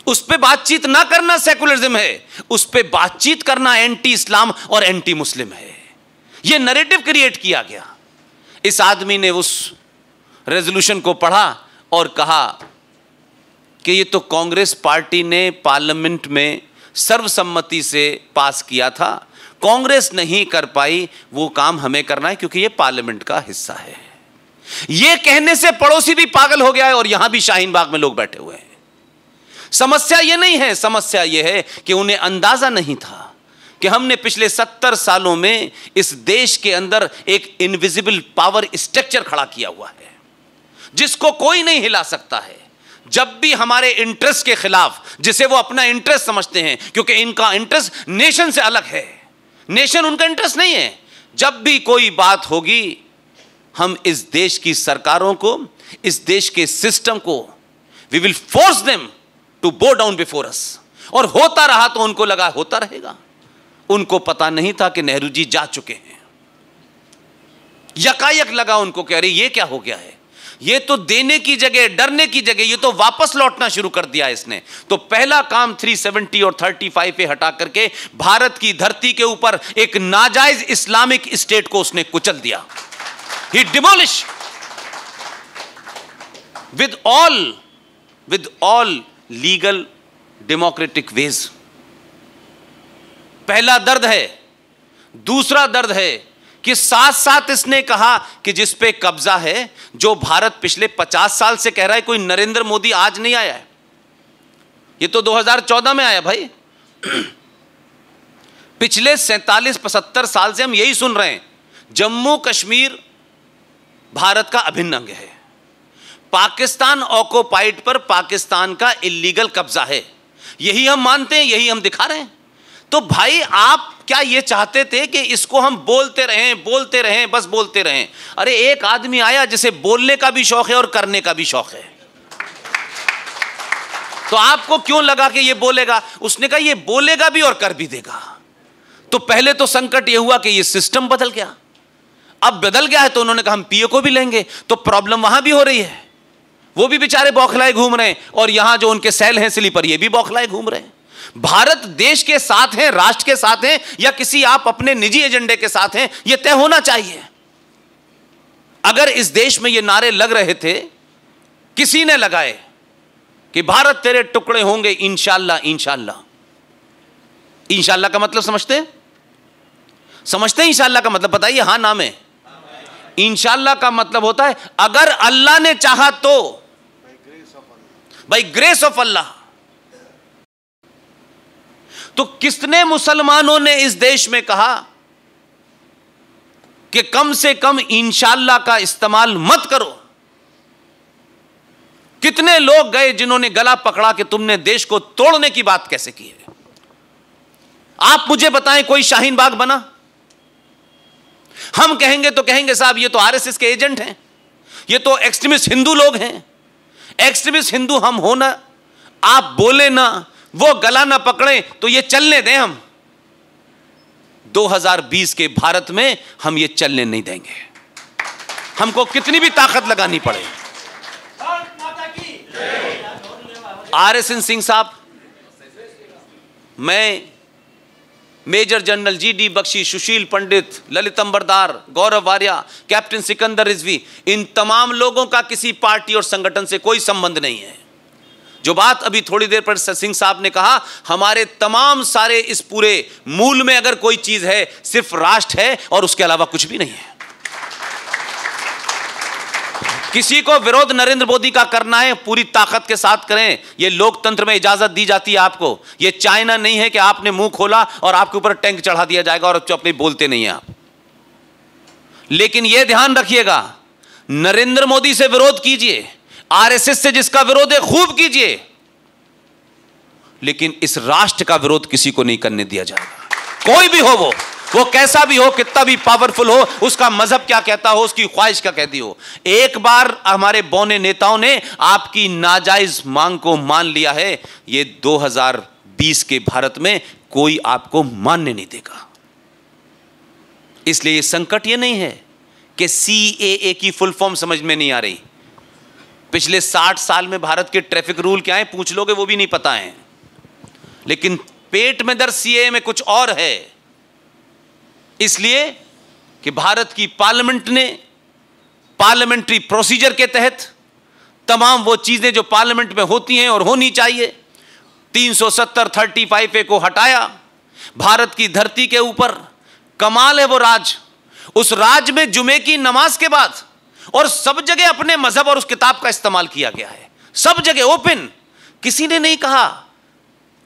उस पर बातचीत ना करना सेकुलरिज्म है उस पर बातचीत करना एंटी इस्लाम और एंटी मुस्लिम है यह नरेटिव क्रिएट किया गया इस आदमी ने उस रेजोल्यूशन को पढ़ा और कहा कि यह तो कांग्रेस पार्टी ने पार्लियामेंट में सर्वसम्मति से पास किया था कांग्रेस नहीं कर पाई वो काम हमें करना है क्योंकि यह पार्लियामेंट का हिस्सा है यह कहने से पड़ोसी भी पागल हो गया है और यहां भी शाहीन बाग में लोग बैठे हुए हैं समस्या ये नहीं है समस्या ये है कि उन्हें अंदाज़ा नहीं था कि हमने पिछले सत्तर सालों में इस देश के अंदर एक इनविजिबल पावर स्ट्रक्चर खड़ा किया हुआ है जिसको कोई नहीं हिला सकता है जब भी हमारे इंटरेस्ट के खिलाफ जिसे वो अपना इंटरेस्ट समझते हैं क्योंकि इनका इंटरेस्ट नेशन से अलग है नेशन उनका इंटरेस्ट नहीं है जब भी कोई बात होगी हम इस देश की सरकारों को इस देश के सिस्टम को we will force them to bow down before us और होता रहा तो उनको लगा होता रहेगा उनको पता नहीं था कि नेहरू जी जा चुके हैं यकायक लगा उनको कह रही ये क्या हो गया है ये तो देने की जगह डरने की जगह ये तो वापस लौटना शुरू कर दिया इसने तो पहला काम 370 और 35 पे हटा करके भारत की धरती के ऊपर एक नाजायज इस्लामिक स्टेट को उसने कुचल दिया he demolish with all with all legal democratic ways पहला दर्द है दूसरा दर्द है कि साथ साथ इसने कहा कि जिस पे कब्जा है जो भारत पिछले 50 साल से कह रहा है कोई नरेंद्र मोदी आज नहीं आया है ये तो 2014 में आया भाई पिछले सैतालीस पचहत्तर साल से हम यही सुन रहे हैं जम्मू कश्मीर भारत का अभिन्न अंग है पाकिस्तान ऑकोपाइड पर पाकिस्तान का इलीगल कब्जा है यही हम मानते हैं यही हम दिखा रहे हैं तो भाई आप क्या ये चाहते थे कि इसको हम बोलते रहें बोलते रहें बस बोलते रहें अरे एक आदमी आया जिसे बोलने का भी शौक है और करने का भी शौक है तो आपको क्यों लगा कि ये बोलेगा उसने कहा ये बोलेगा भी और कर भी देगा तो पहले तो संकट ये हुआ कि ये सिस्टम बदल गया अब बदल गया है तो उन्होंने कहा हम पीए को भी लेंगे तो प्रॉब्लम वहां भी हो रही है वो भी बेचारे बौखलाए घूम रहे हैं और यहां जो उनके सेल हैं स्लीपर ये भी बौखलाए घूम रहे हैं भारत देश के साथ हैं राष्ट्र के साथ हैं या किसी आप अपने निजी एजेंडे के साथ हैं यह तय होना चाहिए अगर इस देश में ये नारे लग रहे थे किसी ने लगाए कि भारत तेरे टुकड़े होंगे इंशाला इंशाला इंशाला का मतलब समझते हैं समझते हैं इंशाला का मतलब बताइए हां नाम है इंशाला का मतलब होता है अगर अल्लाह ने चाहा तो बाई ग्रेस ऑफ अल्लाह तो किसने मुसलमानों ने इस देश में कहा कि कम से कम इंशाला का इस्तेमाल मत करो कितने लोग गए जिन्होंने गला पकड़ा कि तुमने देश को तोड़ने की बात कैसे की है आप मुझे बताएं कोई शाहीन बाग बना हम कहेंगे तो कहेंगे साहब ये तो आरएसएस के एजेंट हैं ये तो एक्सट्रीमिस्ट हिंदू लोग हैं एक्सट्रीमिस्ट हिंदू हम हो ना आप बोले ना वो गला ना पकड़े तो ये चलने दें हम 2020 के भारत में हम ये चलने नहीं देंगे हमको कितनी भी ताकत लगानी पड़े आर एस एन सिंह साहब मैं major general G D Bakshi Sushil Pandit Lalit Ambardar Gaurav Varia captain Sikandar Rizvi इन तमाम लोगों का किसी पार्टी और संगठन से कोई संबंध नहीं है जो बात अभी थोड़ी देर पर सिंह साहब ने कहा हमारे तमाम सारे इस पूरे मूल में अगर कोई चीज़ है सिर्फ राष्ट्र है और उसके अलावा कुछ भी नहीं है किसी को विरोध नरेंद्र मोदी का करना है पूरी ताकत के साथ करें यह लोकतंत्र में इजाजत दी जाती है आपको यह चाइना नहीं है कि आपने मुंह खोला और आपके ऊपर टैंक चढ़ा दिया जाएगा और तो अपने बोलते नहीं है आप लेकिन यह ध्यान रखिएगा नरेंद्र मोदी से विरोध कीजिए आरएसएस से जिसका विरोध है खूब कीजिए लेकिन इस राष्ट्र का विरोध किसी को नहीं करने दिया जाएगा कोई भी हो वो वो कैसा भी हो कितना भी पावरफुल हो उसका मजहब क्या कहता हो उसकी ख्वाहिश क्या कहती हो एक बार हमारे बौने नेताओं ने आपकी नाजायज मांग को मान लिया है ये 2020 के भारत में कोई आपको मानने नहीं देगा इसलिए ये संकट ये नहीं है कि सी ए की फुल फॉर्म समझ में नहीं आ रही पिछले 60 साल में भारत के ट्रैफिक रूल क्या है पूछ लोगे वो भी नहीं पता है लेकिन पेट में दर्द सी में कुछ और है इसलिए कि भारत की पार्लियामेंट ने पार्लियामेंट्री प्रोसीजर के तहत तमाम वो चीज़ें जो पार्लियामेंट में होती हैं और होनी चाहिए 370 थर्टी फाइव ए को हटाया भारत की धरती के ऊपर कमाल है वो राज उस राज में जुमे की नमाज के बाद और सब जगह अपने मजहब और उस किताब का इस्तेमाल किया गया है सब जगह ओपन किसी ने नहीं कहा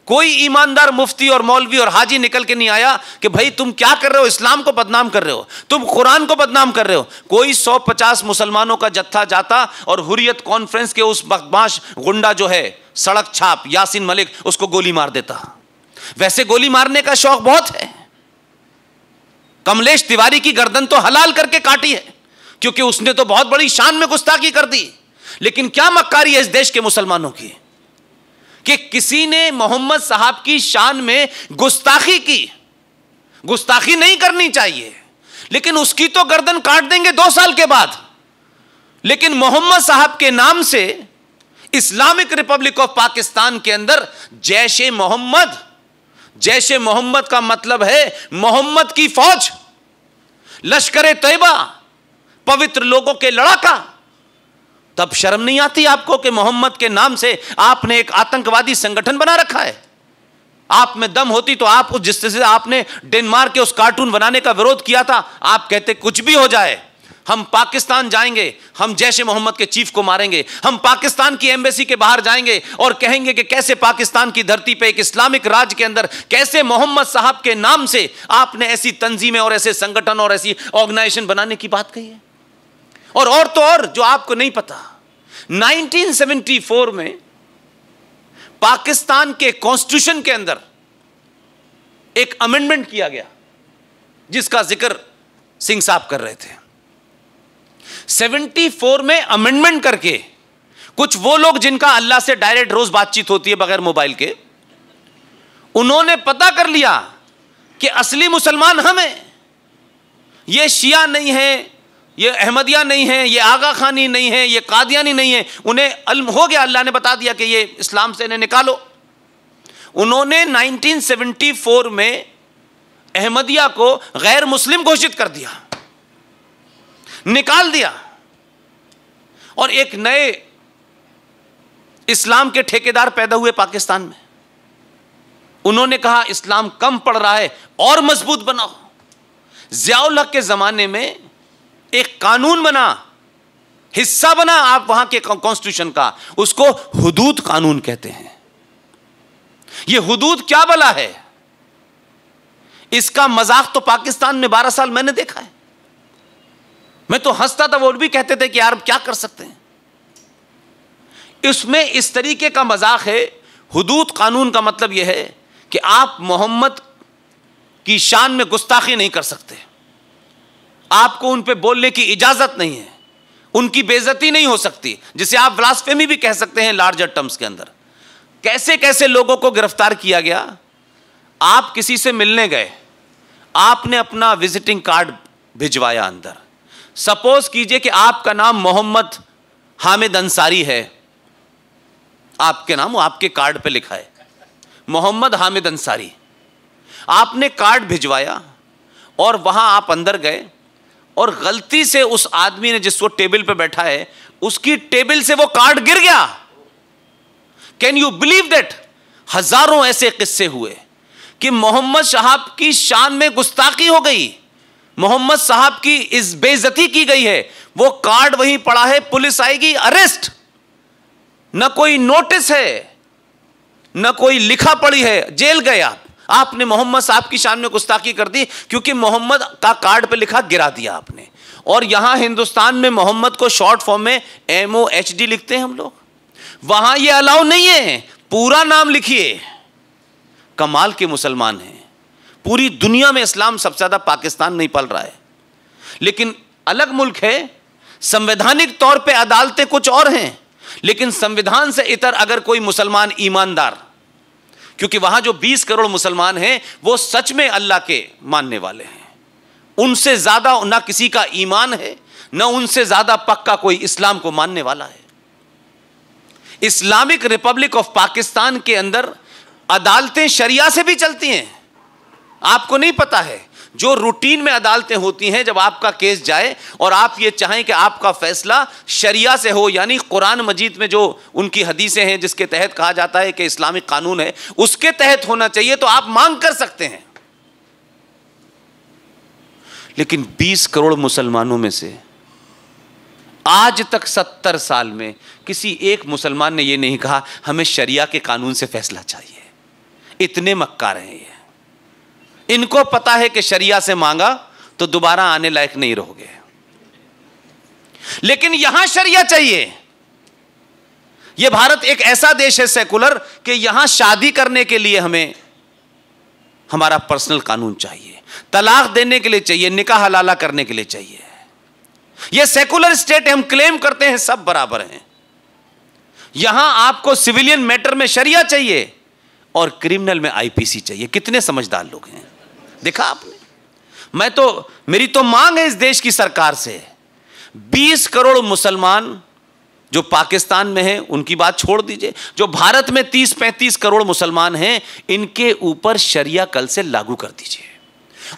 कोई ईमानदार मुफ्ती और मौलवी और हाजी निकल के नहीं आया कि भाई तुम क्या कर रहे हो इस्लाम को बदनाम कर रहे हो तुम कुरान को बदनाम कर रहे हो कोई 150 मुसलमानों का जत्था जाता और हुरियत कॉन्फ्रेंस के उस बदमाश गुंडा जो है सड़क छाप यासिन मलिक उसको गोली मार देता वैसे गोली मारने का शौक बहुत है कमलेश तिवारी की गर्दन तो हलाल करके काटी है क्योंकि उसने तो बहुत बड़ी शान में गुस्ताखी कर दी लेकिन क्या मक्कारी है इस देश के मुसलमानों की कि किसी ने मोहम्मद साहब की शान में गुस्ताखी की गुस्ताखी नहीं करनी चाहिए लेकिन उसकी तो गर्दन काट देंगे दो साल के बाद लेकिन मोहम्मद साहब के नाम से इस्लामिक रिपब्लिक ऑफ पाकिस्तान के अंदर जैश ए मोहम्मद जैश ए मोहम्मद का मतलब है मोहम्मद की फौज लश्कर तैयबा पवित्र लोगों के लड़ाका तब शर्म नहीं आती आपको कि मोहम्मद के नाम से आपने एक आतंकवादी संगठन बना रखा है आप में दम होती तो आप उस जिस तरह से आपने डेनमार्क के उस कार्टून बनाने का विरोध किया था आप कहते कुछ भी हो जाए हम पाकिस्तान जाएंगे हम जैश मोहम्मद के चीफ को मारेंगे हम पाकिस्तान की एम्बेसी के बाहर जाएंगे और कहेंगे कि कैसे पाकिस्तान की धरती पे एक इस्लामिक राज के अंदर कैसे मोहम्मद साहब के नाम से आपने ऐसी तंजीमें और ऐसे संगठन और ऐसी ऑर्गेनाइजेशन बनाने की बात कही है और और तो और जो आपको नहीं पता 1974 में पाकिस्तान के कॉन्स्टिट्यूशन के अंदर एक अमेंडमेंट किया गया जिसका जिक्र सिंह साहब कर रहे थे 74 में अमेंडमेंट करके कुछ वो लोग जिनका अल्लाह से डायरेक्ट रोज बातचीत होती है बगैर मोबाइल के उन्होंने पता कर लिया कि असली मुसलमान हम हैं ये शिया नहीं है ये अहमदिया नहीं है ये आगा खानी नहीं है ये कादियानी नहीं है उन्हें अल्म हो गया अल्लाह ने बता दिया कि ये इस्लाम से इन्हें निकालो उन्होंने 1974 में अहमदिया को गैर मुस्लिम घोषित कर दिया निकाल दिया और एक नए इस्लाम के ठेकेदार पैदा हुए पाकिस्तान में उन्होंने कहा इस्लाम कम पड़ रहा है और मजबूत बनाओ जियाउल हक के ज़माने में एक कानून बना हिस्सा बना आप वहां के कॉन्स्टिट्यूशन का उसको हदूद कानून कहते हैं यह हदूद क्या बला है इसका मजाक तो पाकिस्तान में बारह साल मैंने देखा है मैं तो हंसता था वो भी कहते थे कि यार क्या कर सकते हैं इसमें इस तरीके का मजाक है हदूद कानून का मतलब यह है कि आप मोहम्मद की शान में गुस्ताखी नहीं कर सकते आपको उन पर बोलने की इजाज़त नहीं है उनकी बेजती नहीं हो सकती जिसे आप ब्लास्फेमी भी कह सकते हैं लार्जर टर्म्स के अंदर कैसे कैसे लोगों को गिरफ्तार किया गया आप किसी से मिलने गए आपने अपना विजिटिंग कार्ड भिजवाया अंदर सपोज कीजिए कि आपका नाम मोहम्मद हामिद अंसारी है आपके नाम आपके कार्ड पे लिखा है मोहम्मद हामिद अंसारी आपने कार्ड भिजवाया और वहां आप अंदर गए और गलती से उस आदमी ने जिसको टेबल पे बैठा है उसकी टेबल से वो कार्ड गिर गया कैन यू बिलीव दैट हजारों ऐसे किस्से हुए कि मोहम्मद साहब की शान में गुस्ताखी हो गई मोहम्मद साहब की इस बेजती की गई है वो कार्ड वहीं पड़ा है पुलिस आएगी अरेस्ट न कोई नोटिस है न कोई लिखा पड़ी है जेल गए आप आपने मोहम्मद साहब की शान में गुस्ताखी कर दी क्योंकि मोहम्मद का कार्ड पे लिखा गिरा दिया आपने और यहां हिंदुस्तान में मोहम्मद को शॉर्ट फॉर्म में एम ओ एच डी लिखते हैं हम लोग वहां ये अलाउ नहीं है पूरा नाम लिखिए कमाल के मुसलमान हैं पूरी दुनिया में इस्लाम सबसे ज़्यादा पाकिस्तान नहीं पल रहा है लेकिन अलग मुल्क है संवैधानिक तौर पे अदालतें कुछ और हैं लेकिन संविधान से इतर अगर कोई मुसलमान ईमानदार क्योंकि वहां जो 20 करोड़ मुसलमान हैं वो सच में अल्लाह के मानने वाले हैं उनसे ज्यादा ना किसी का ईमान है ना उनसे ज्यादा पक्का कोई इस्लाम को मानने वाला है इस्लामिक रिपब्लिक ऑफ पाकिस्तान के अंदर अदालतें शरिया से भी चलती हैं आपको नहीं पता है जो रूटीन में अदालतें होती हैं जब आपका केस जाए और आप ये चाहें कि आपका फैसला शरिया से हो यानी कुरान मजीद में जो उनकी हदीसें हैं जिसके तहत कहा जाता है कि इस्लामिक कानून है उसके तहत होना चाहिए तो आप मांग कर सकते हैं लेकिन 20 करोड़ मुसलमानों में से आज तक 70 साल में किसी एक मुसलमान ने यह नहीं कहा हमें शरिया के कानून से फैसला चाहिए इतने मक्का रहे हैं इनको पता है कि शरिया से मांगा तो दोबारा आने लायक नहीं रहोगे लेकिन यहां शरिया चाहिए यह भारत एक ऐसा देश है सेकुलर कि यहां शादी करने के लिए हमें हमारा पर्सनल कानून चाहिए तलाक देने के लिए चाहिए निकाह हलाला करने के लिए चाहिए यह सेकुलर स्टेट हम क्लेम करते हैं सब बराबर हैं यहां आपको सिविलियन मैटर में शरिया चाहिए और क्रिमिनल में आईपीसी चाहिए कितने समझदार लोग हैं देखा आपने मैं तो मेरी तो मांग है इस देश की सरकार से 20 करोड़ मुसलमान जो पाकिस्तान में हैं उनकी बात छोड़ दीजिए जो भारत में 30-35 करोड़ मुसलमान हैं इनके ऊपर शरिया कल से लागू कर दीजिए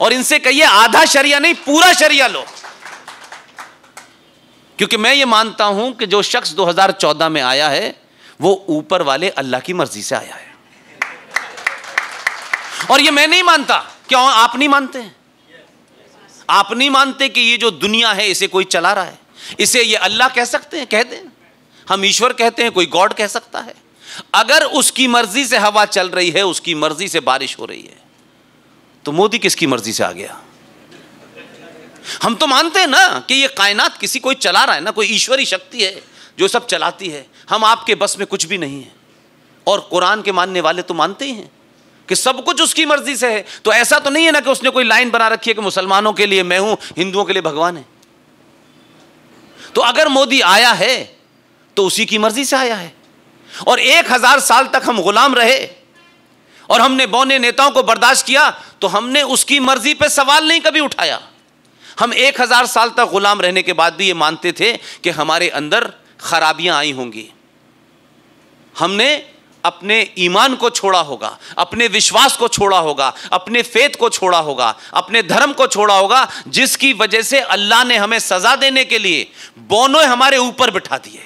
और इनसे कहिए आधा शरिया नहीं पूरा शरिया लो क्योंकि मैं ये मानता हूं कि जो शख्स 2014 में आया है वो ऊपर वाले अल्लाह की मर्जी से आया है और ये मैं नहीं मानता क्यों आप नहीं मानते आप नहीं मानते कि ये जो दुनिया है इसे कोई चला रहा है इसे ये अल्लाह कह सकते हैं कह दें हम ईश्वर कहते हैं कोई गॉड कह सकता है अगर उसकी मर्जी से हवा चल रही है उसकी मर्जी से बारिश हो रही है तो मोदी किसकी मर्जी से आ गया हम तो मानते हैं ना कि ये कायनात किसी कोई चला रहा है ना कोई ईश्वरी शक्ति है जो सब चलाती है हम आपके बस में कुछ भी नहीं है और कुरान के मानने वाले तो मानते ही हैं कि सब कुछ उसकी मर्जी से है तो ऐसा तो नहीं है ना कि उसने कोई लाइन बना रखी है कि मुसलमानों के लिए मैं हूं हिंदुओं के लिए भगवान है तो अगर मोदी आया है तो उसी की मर्जी से आया है और एक हजार साल तक हम गुलाम रहे और हमने बौने नेताओं को बर्दाश्त किया तो हमने उसकी मर्जी पर सवाल नहीं कभी उठाया हम एक हजार साल तक गुलाम रहने के बाद भी ये मानते थे कि हमारे अंदर खराबियां आई होंगी हमने अपने ईमान को छोड़ा होगा अपने विश्वास को छोड़ा होगा अपने फेत को छोड़ा होगा अपने धर्म को छोड़ा होगा जिसकी वजह से अल्लाह ने हमें सजा देने के लिए बोनों हमारे ऊपर बिठा दिए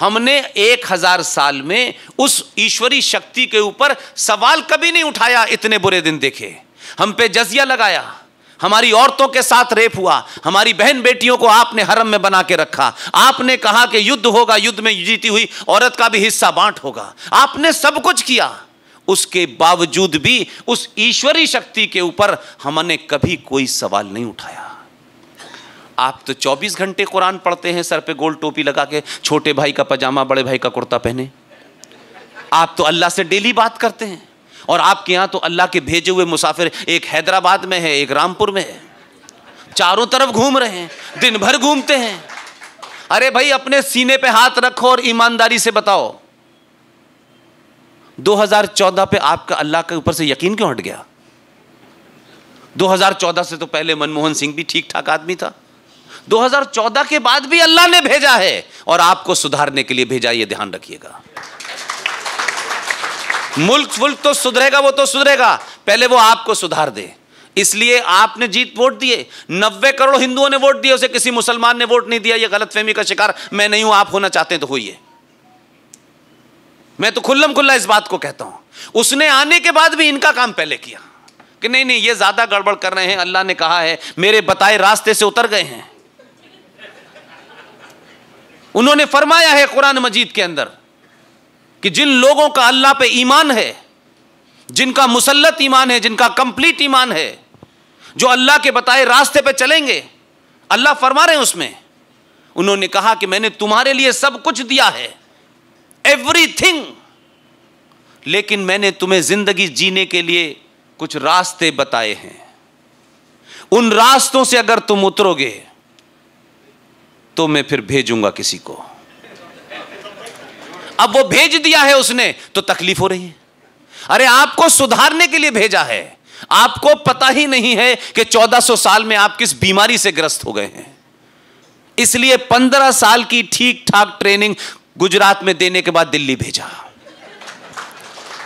हमने एक हजार साल में उस ईश्वरी शक्ति के ऊपर सवाल कभी नहीं उठाया इतने बुरे दिन देखे हम पे जजिया लगाया हमारी औरतों के साथ रेप हुआ हमारी बहन बेटियों को आपने हरम में बना के रखा आपने कहा कि युद्ध होगा युद्ध में जीती हुई औरत का भी हिस्सा बांट होगा आपने सब कुछ किया उसके बावजूद भी उस ईश्वरी शक्ति के ऊपर हमने कभी कोई सवाल नहीं उठाया आप तो 24 घंटे कुरान पढ़ते हैं सर पे गोल टोपी लगा के छोटे भाई का पजामा बड़े भाई का कुर्ता पहने आप तो अल्लाह से डेली बात करते हैं और आपके यहाँ तो अल्लाह के भेजे हुए मुसाफिर एक हैदराबाद में है एक रामपुर में है चारों तरफ घूम रहे हैं दिन भर घूमते हैं अरे भाई अपने सीने पे हाथ रखो और ईमानदारी से बताओ 2014 पे आपका अल्लाह के ऊपर से यकीन क्यों हट गया 2014 से तो पहले मनमोहन सिंह भी ठीक ठाक आदमी था 2014 के बाद भी अल्लाह ने भेजा है और आपको सुधारने के लिए भेजा ये ध्यान रखिएगा मुल्क फुल्क तो सुधरेगा वो तो सुधरेगा पहले वो आपको सुधार दे इसलिए आपने जीत वोट दिए नब्बे करोड़ हिंदुओं ने वोट दिए उसे किसी मुसलमान ने वोट नहीं दिया ये गलतफहमी का शिकार मैं नहीं हूं आप होना चाहते हैं तो होइए मैं तो खुल्लम खुल्ला इस बात को कहता हूं उसने आने के बाद भी इनका काम पहले किया कि नहीं नहीं ये ज्यादा गड़बड़ कर रहे हैं अल्लाह ने कहा है मेरे बताए रास्ते से उतर गए हैं उन्होंने फरमाया है कुरान मजीद के अंदर कि जिन लोगों का अल्लाह पे ईमान है जिनका मुसलत ईमान है जिनका कंप्लीट ईमान है जो अल्लाह के बताए रास्ते पे चलेंगे अल्लाह फरमा रहे हैं उसमें उन्होंने कहा कि मैंने तुम्हारे लिए सब कुछ दिया है एवरीथिंग लेकिन मैंने तुम्हें जिंदगी जीने के लिए कुछ रास्ते बताए हैं उन रास्तों से अगर तुम उतरोगे तो मैं फिर भेजूंगा किसी को अब वो भेज दिया है उसने तो तकलीफ हो रही है अरे आपको सुधारने के लिए भेजा है आपको पता ही नहीं है कि 1400 साल में आप किस बीमारी से ग्रस्त हो गए हैं इसलिए 15 साल की ठीक ठाक ट्रेनिंग गुजरात में देने के बाद दिल्ली भेजा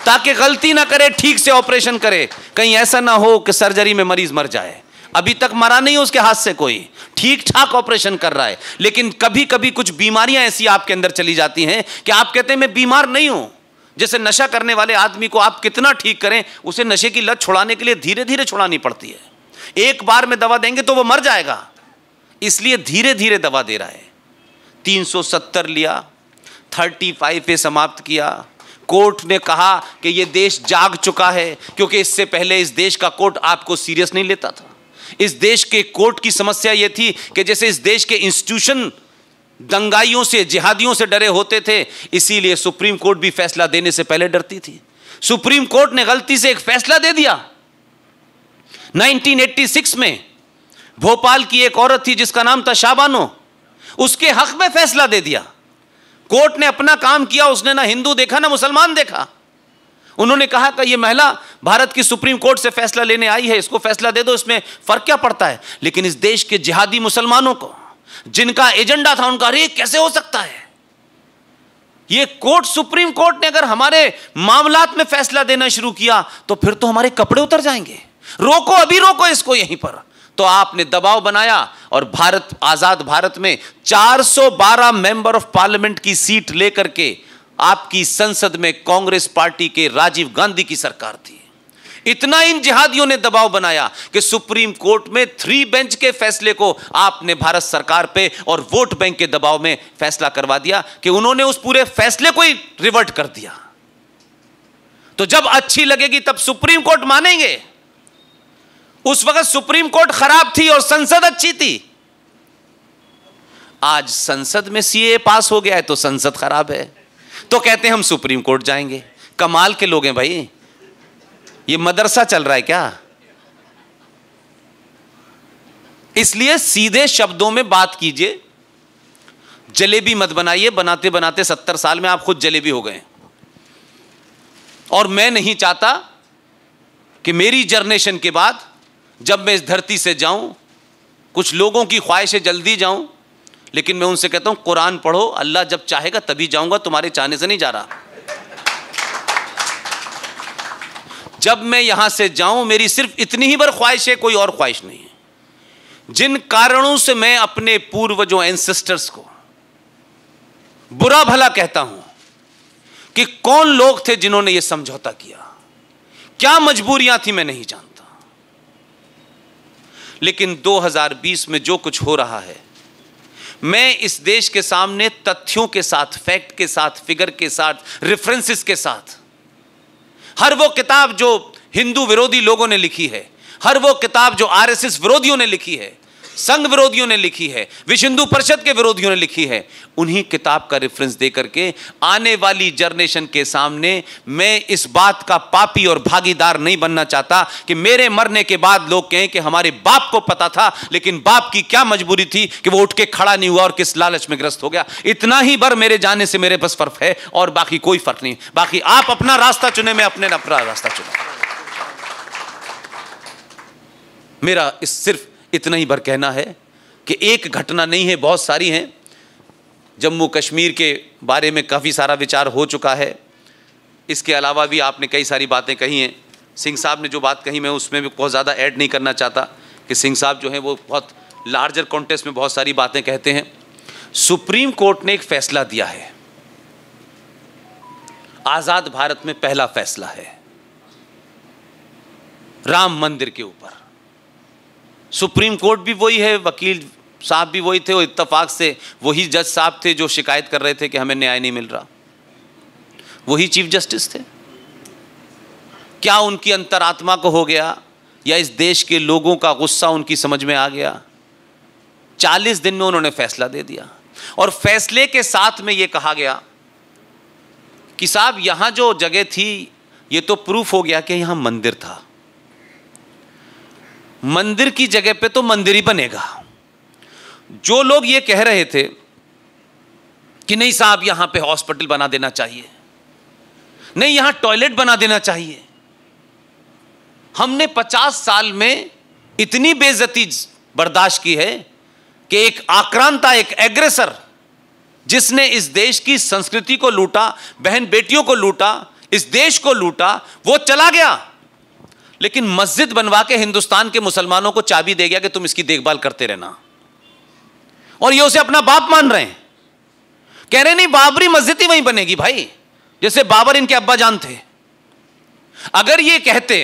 ताकि गलती ना करे ठीक से ऑपरेशन करे कहीं ऐसा ना हो कि सर्जरी में मरीज मर जाए अभी तक मरा नहीं उसके हाथ से कोई ठीक ठाक ऑपरेशन कर रहा है लेकिन कभी कभी कुछ बीमारियां ऐसी आपके अंदर चली जाती हैं कि आप कहते हैं मैं बीमार नहीं हूं जैसे नशा करने वाले आदमी को आप कितना ठीक करें उसे नशे की लत छुड़ाने के लिए धीरे धीरे छुड़ानी पड़ती है एक बार में दवा देंगे तो वह मर जाएगा इसलिए धीरे धीरे दवा दे रहा है तीन लिया थर्टी पे समाप्त किया कोर्ट ने कहा कि ये देश जाग चुका है क्योंकि इससे पहले इस देश का कोर्ट आपको सीरियस नहीं लेता था इस देश के कोर्ट की समस्या ये थी कि जैसे इस देश के इंस्टीट्यूशन दंगाइयों से जिहादियों से डरे होते थे इसीलिए सुप्रीम कोर्ट भी फैसला देने से पहले डरती थी सुप्रीम कोर्ट ने गलती से एक फैसला दे दिया 1986 में भोपाल की एक औरत थी जिसका नाम था शाबानो उसके हक में फैसला दे दिया कोर्ट ने अपना काम किया उसने ना हिंदू देखा ना मुसलमान देखा उन्होंने कहा कि यह महिला भारत की सुप्रीम कोर्ट से फैसला लेने आई है इसको फैसला दे दो इसमें फर्क क्या पड़ता है लेकिन इस देश के जिहादी मुसलमानों को जिनका एजेंडा था उनका अरे कैसे हो सकता है ये कोर्ट सुप्रीम कोर्ट ने अगर हमारे मामलात में फैसला देना शुरू किया तो फिर तो हमारे कपड़े उतर जाएंगे रोको अभी रोको इसको यहीं पर तो आपने दबाव बनाया और भारत आजाद भारत में 412 मेंबर ऑफ पार्लियामेंट की सीट लेकर के आपकी संसद में कांग्रेस पार्टी के राजीव गांधी की सरकार थी इतना इन जिहादियों ने दबाव बनाया कि सुप्रीम कोर्ट में थ्री बेंच के फैसले को आपने भारत सरकार पे और वोट बैंक के दबाव में फैसला करवा दिया कि उन्होंने उस पूरे फैसले को ही रिवर्ट कर दिया तो जब अच्छी लगेगी तब सुप्रीम कोर्ट मानेंगे उस वक्त सुप्रीम कोर्ट खराब थी और संसद अच्छी थी आज संसद में सीए पास हो गया है तो संसद खराब है तो कहते हैं हम सुप्रीम कोर्ट जाएंगे कमाल के लोग हैं भाई ये मदरसा चल रहा है क्या इसलिए सीधे शब्दों में बात कीजिए जलेबी मत बनाइए बनाते बनाते सत्तर साल में आप खुद जलेबी हो गए और मैं नहीं चाहता कि मेरी जर्नेशन के बाद जब मैं इस धरती से जाऊं कुछ लोगों की ख्वाहिशें जल्दी जाऊं लेकिन मैं उनसे कहता हूँ कुरान पढ़ो अल्लाह जब चाहेगा तभी जाऊँगा तुम्हारे चाहने से नहीं जा रहा जब मैं यहां से जाऊं मेरी सिर्फ इतनी ही बार ख्वाहिश है कोई और ख्वाहिश नहीं है जिन कारणों से मैं अपने पूर्वजों एंसेस्टर्स को बुरा भला कहता हूं कि कौन लोग थे जिन्होंने यह समझौता किया क्या मजबूरियां थी मैं नहीं जानता लेकिन 2020 में जो कुछ हो रहा है मैं इस देश के सामने तथ्यों के साथ फैक्ट के साथ फिगर के साथ रेफरेंसेस के साथ हर वो किताब जो हिंदू विरोधी लोगों ने लिखी है हर वो किताब जो आरएसएस विरोधियों ने लिखी है संघ विरोधियों ने लिखी है विश्व हिंदू परिषद के विरोधियों ने लिखी है उन्हीं किताब का रेफरेंस दे करके आने वाली जनरेशन के सामने मैं इस बात का पापी और भागीदार नहीं बनना चाहता कि मेरे मरने के बाद लोग कहें कि हमारे बाप को पता था लेकिन बाप की क्या मजबूरी थी कि वो उठ के खड़ा नहीं हुआ और किस लालच में ग्रस्त हो गया इतना ही बर मेरे जाने से मेरे बस फर्क है और बाकी कोई फर्क नहीं बाकी आप अपना रास्ता चुने मैं अपने अपना रास्ता चुना मेरा इस सिर्फ इतना ही भर कहना है कि एक घटना नहीं है बहुत सारी हैं जम्मू कश्मीर के बारे में काफ़ी सारा विचार हो चुका है इसके अलावा भी आपने कई सारी बातें कही हैं सिंह साहब ने जो बात कही मैं उसमें भी बहुत ज़्यादा ऐड नहीं करना चाहता कि सिंह साहब जो हैं वो बहुत लार्जर कॉन्टेस्ट में बहुत सारी बातें कहते हैं सुप्रीम कोर्ट ने एक फैसला दिया है आज़ाद भारत में पहला फैसला है राम मंदिर के ऊपर सुप्रीम कोर्ट भी वही है वकील साहब भी वही थे और इत्तफाक से वही जज साहब थे जो शिकायत कर रहे थे कि हमें न्याय नहीं मिल रहा वही चीफ जस्टिस थे क्या उनकी अंतरात्मा को हो गया या इस देश के लोगों का गुस्सा उनकी समझ में आ गया चालीस दिन में उन्होंने फैसला दे दिया और फैसले के साथ में ये कहा गया कि साहब यहाँ जो जगह थी ये तो प्रूफ हो गया कि यहाँ मंदिर था मंदिर की जगह पे तो मंदिर ही बनेगा जो लोग ये कह रहे थे कि नहीं साहब यहां पे हॉस्पिटल बना देना चाहिए नहीं यहां टॉयलेट बना देना चाहिए हमने 50 साल में इतनी बेजती बर्दाश्त की है कि एक आक्रांता एक एग्रेसर जिसने इस देश की संस्कृति को लूटा बहन बेटियों को लूटा इस देश को लूटा वो चला गया लेकिन मस्जिद बनवा के हिंदुस्तान के मुसलमानों को चाबी दे गया कि तुम इसकी देखभाल करते रहना और ये उसे अपना बाप मान रहे हैं कह रहे नहीं बाबरी मस्जिद ही वहीं बनेगी भाई जैसे बाबर इनके अब्बा जान थे अगर ये कहते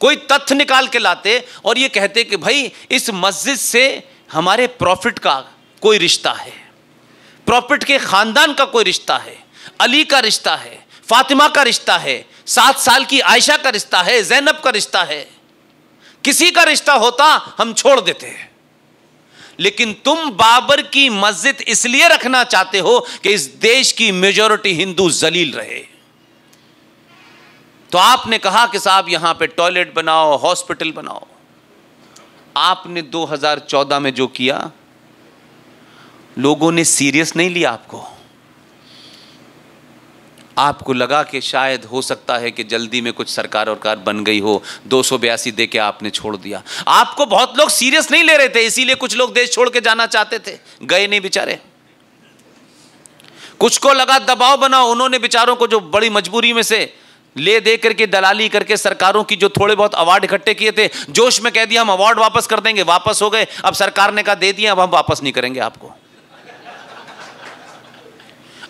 कोई तथ्य निकाल के लाते और ये कहते कि भाई इस मस्जिद से हमारे प्रॉफिट का कोई रिश्ता है प्रॉफिट के खानदान का कोई रिश्ता है अली का रिश्ता है फातिमा का रिश्ता है सात साल की आयशा का रिश्ता है जैनब का रिश्ता है किसी का रिश्ता होता हम छोड़ देते हैं लेकिन तुम बाबर की मस्जिद इसलिए रखना चाहते हो कि इस देश की मेजोरिटी हिंदू जलील रहे तो आपने कहा कि साहब यहां पे टॉयलेट बनाओ हॉस्पिटल बनाओ आपने 2014 में जो किया लोगों ने सीरियस नहीं लिया आपको आपको लगा कि शायद हो सकता है कि जल्दी में कुछ सरकार और कार बन गई हो दो सौ बयासी दे के आपने छोड़ दिया आपको बहुत लोग सीरियस नहीं ले रहे थे इसीलिए कुछ लोग देश छोड़ के जाना चाहते थे गए नहीं बेचारे कुछ को लगा दबाव बना उन्होंने बेचारों को जो बड़ी मजबूरी में से ले दे करके दलाली करके सरकारों की जो थोड़े बहुत अवार्ड इकट्ठे किए थे जोश में कह दिया हम अवार्ड वापस कर देंगे वापस हो गए अब सरकार ने कहा दे दिया अब हम वापस नहीं करेंगे आपको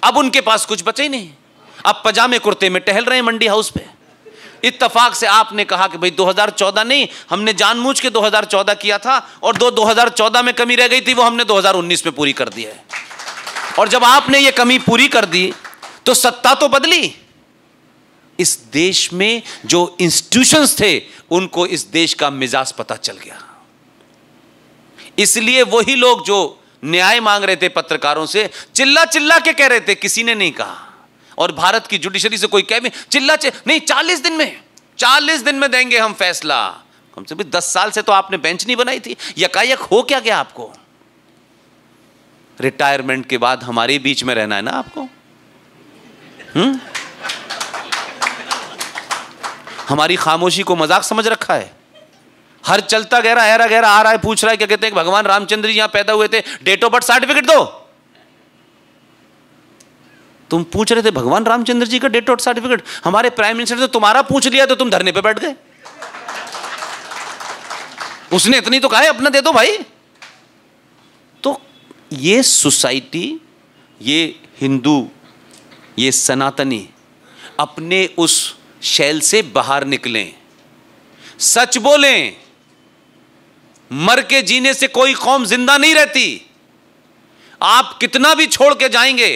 अब उनके पास कुछ बचे ही नहीं आप पजामे कुर्ते में टहल रहे हैं मंडी हाउस पे इत्तफाक से आपने कहा कि भाई 2014 नहीं हमने जानबूझ के 2014 किया था और दो 2014 में कमी रह गई थी वो हमने 2019 में पूरी कर दी है और जब आपने ये कमी पूरी कर दी तो सत्ता तो बदली इस देश में जो इंस्टीट्यूशंस थे उनको इस देश का मिजाज पता चल गया इसलिए वही लोग जो न्याय मांग रहे थे पत्रकारों से चिल्ला चिल्ला के कह रहे थे किसी ने नहीं कहा और भारत की जुडिशरी से कोई कह भी चिल्ला चे नहीं चालीस दिन में चालीस दिन में देंगे हम फैसला कम से कम दस साल से तो आपने बेंच नहीं बनाई थी यकायक हो क्या गया आपको रिटायरमेंट के बाद हमारे बीच में रहना है ना आपको हुँ? हम्म? हमारी खामोशी को मजाक समझ रखा है हर चलता गहरा गहरा आ रहा है पूछ रहा है क्या कहते हैं भगवान रामचंद्र जी यहां पैदा हुए थे डेट ऑफ बर्थ सर्टिफिकेट दो तुम पूछ रहे थे भगवान रामचंद्र जी का डेट ऑफ सर्टिफिकेट हमारे प्राइम मिनिस्टर से तुम्हारा पूछ लिया तो तुम धरने पे बैठ गए उसने इतनी तो कहा है अपना दे दो भाई तो ये सोसाइटी ये हिंदू ये सनातनी अपने उस शैल से बाहर निकलें सच बोलें मर के जीने से कोई कौम जिंदा नहीं रहती आप कितना भी छोड़ के जाएंगे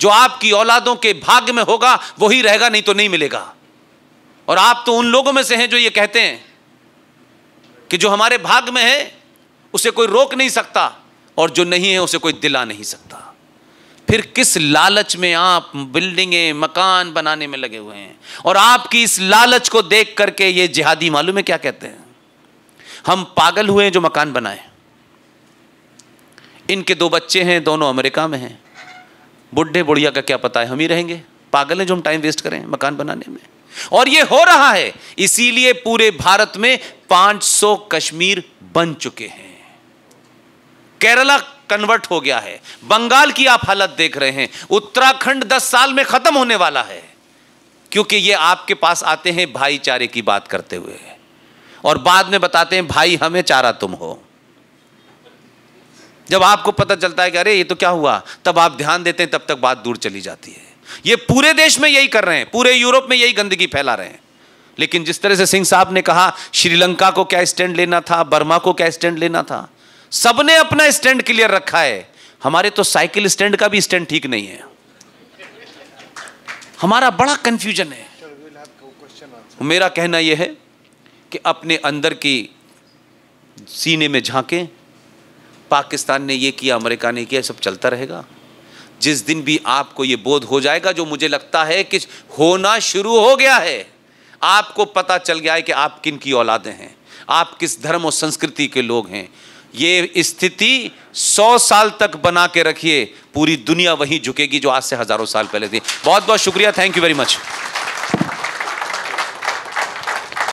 जो आपकी औलादों के भाग्य में होगा वही रहेगा नहीं तो नहीं मिलेगा और आप तो उन लोगों में से हैं जो ये कहते हैं कि जो हमारे भाग में है उसे कोई रोक नहीं सकता और जो नहीं है उसे कोई दिला नहीं सकता फिर किस लालच में आप बिल्डिंगें मकान बनाने में लगे हुए हैं और आपकी इस लालच को देख करके ये जिहादी मालूम है क्या कहते हैं हम पागल हुए हैं जो मकान बनाए इनके दो बच्चे हैं दोनों अमेरिका में हैं बुढ़े बुढ़िया का क्या पता है हम ही रहेंगे पागल हैं जो हम टाइम वेस्ट करें मकान बनाने में और ये हो रहा है इसीलिए पूरे भारत में 500 कश्मीर बन चुके हैं केरला कन्वर्ट हो गया है बंगाल की आप हालत देख रहे हैं उत्तराखंड 10 साल में खत्म होने वाला है क्योंकि ये आपके पास आते हैं भाईचारे की बात करते हुए और बाद में बताते हैं भाई हमें चारा तुम हो जब आपको पता चलता है कि अरे ये तो क्या हुआ तब आप ध्यान देते हैं तब तक बात दूर चली जाती है ये पूरे देश में यही कर रहे हैं पूरे यूरोप में यही गंदगी फैला रहे हैं लेकिन जिस तरह से सिंह साहब ने कहा श्रीलंका को क्या स्टैंड लेना था बर्मा को क्या स्टैंड लेना था सबने अपना स्टैंड क्लियर रखा है हमारे तो साइकिल स्टैंड का भी स्टैंड ठीक नहीं है हमारा बड़ा कंफ्यूजन है मेरा कहना यह है कि अपने अंदर की सीने में झांकें पाकिस्तान ने ये किया अमेरिका ने किया सब चलता रहेगा जिस दिन भी आपको ये बोध हो जाएगा जो मुझे लगता है कि होना शुरू हो गया है आपको पता चल गया है कि आप किन की औलादें हैं आप किस धर्म और संस्कृति के लोग हैं ये स्थिति सौ साल तक बना के रखिए पूरी दुनिया वहीं झुकेगी जो आज से हज़ारों साल पहले थी बहुत बहुत शुक्रिया थैंक यू वेरी मच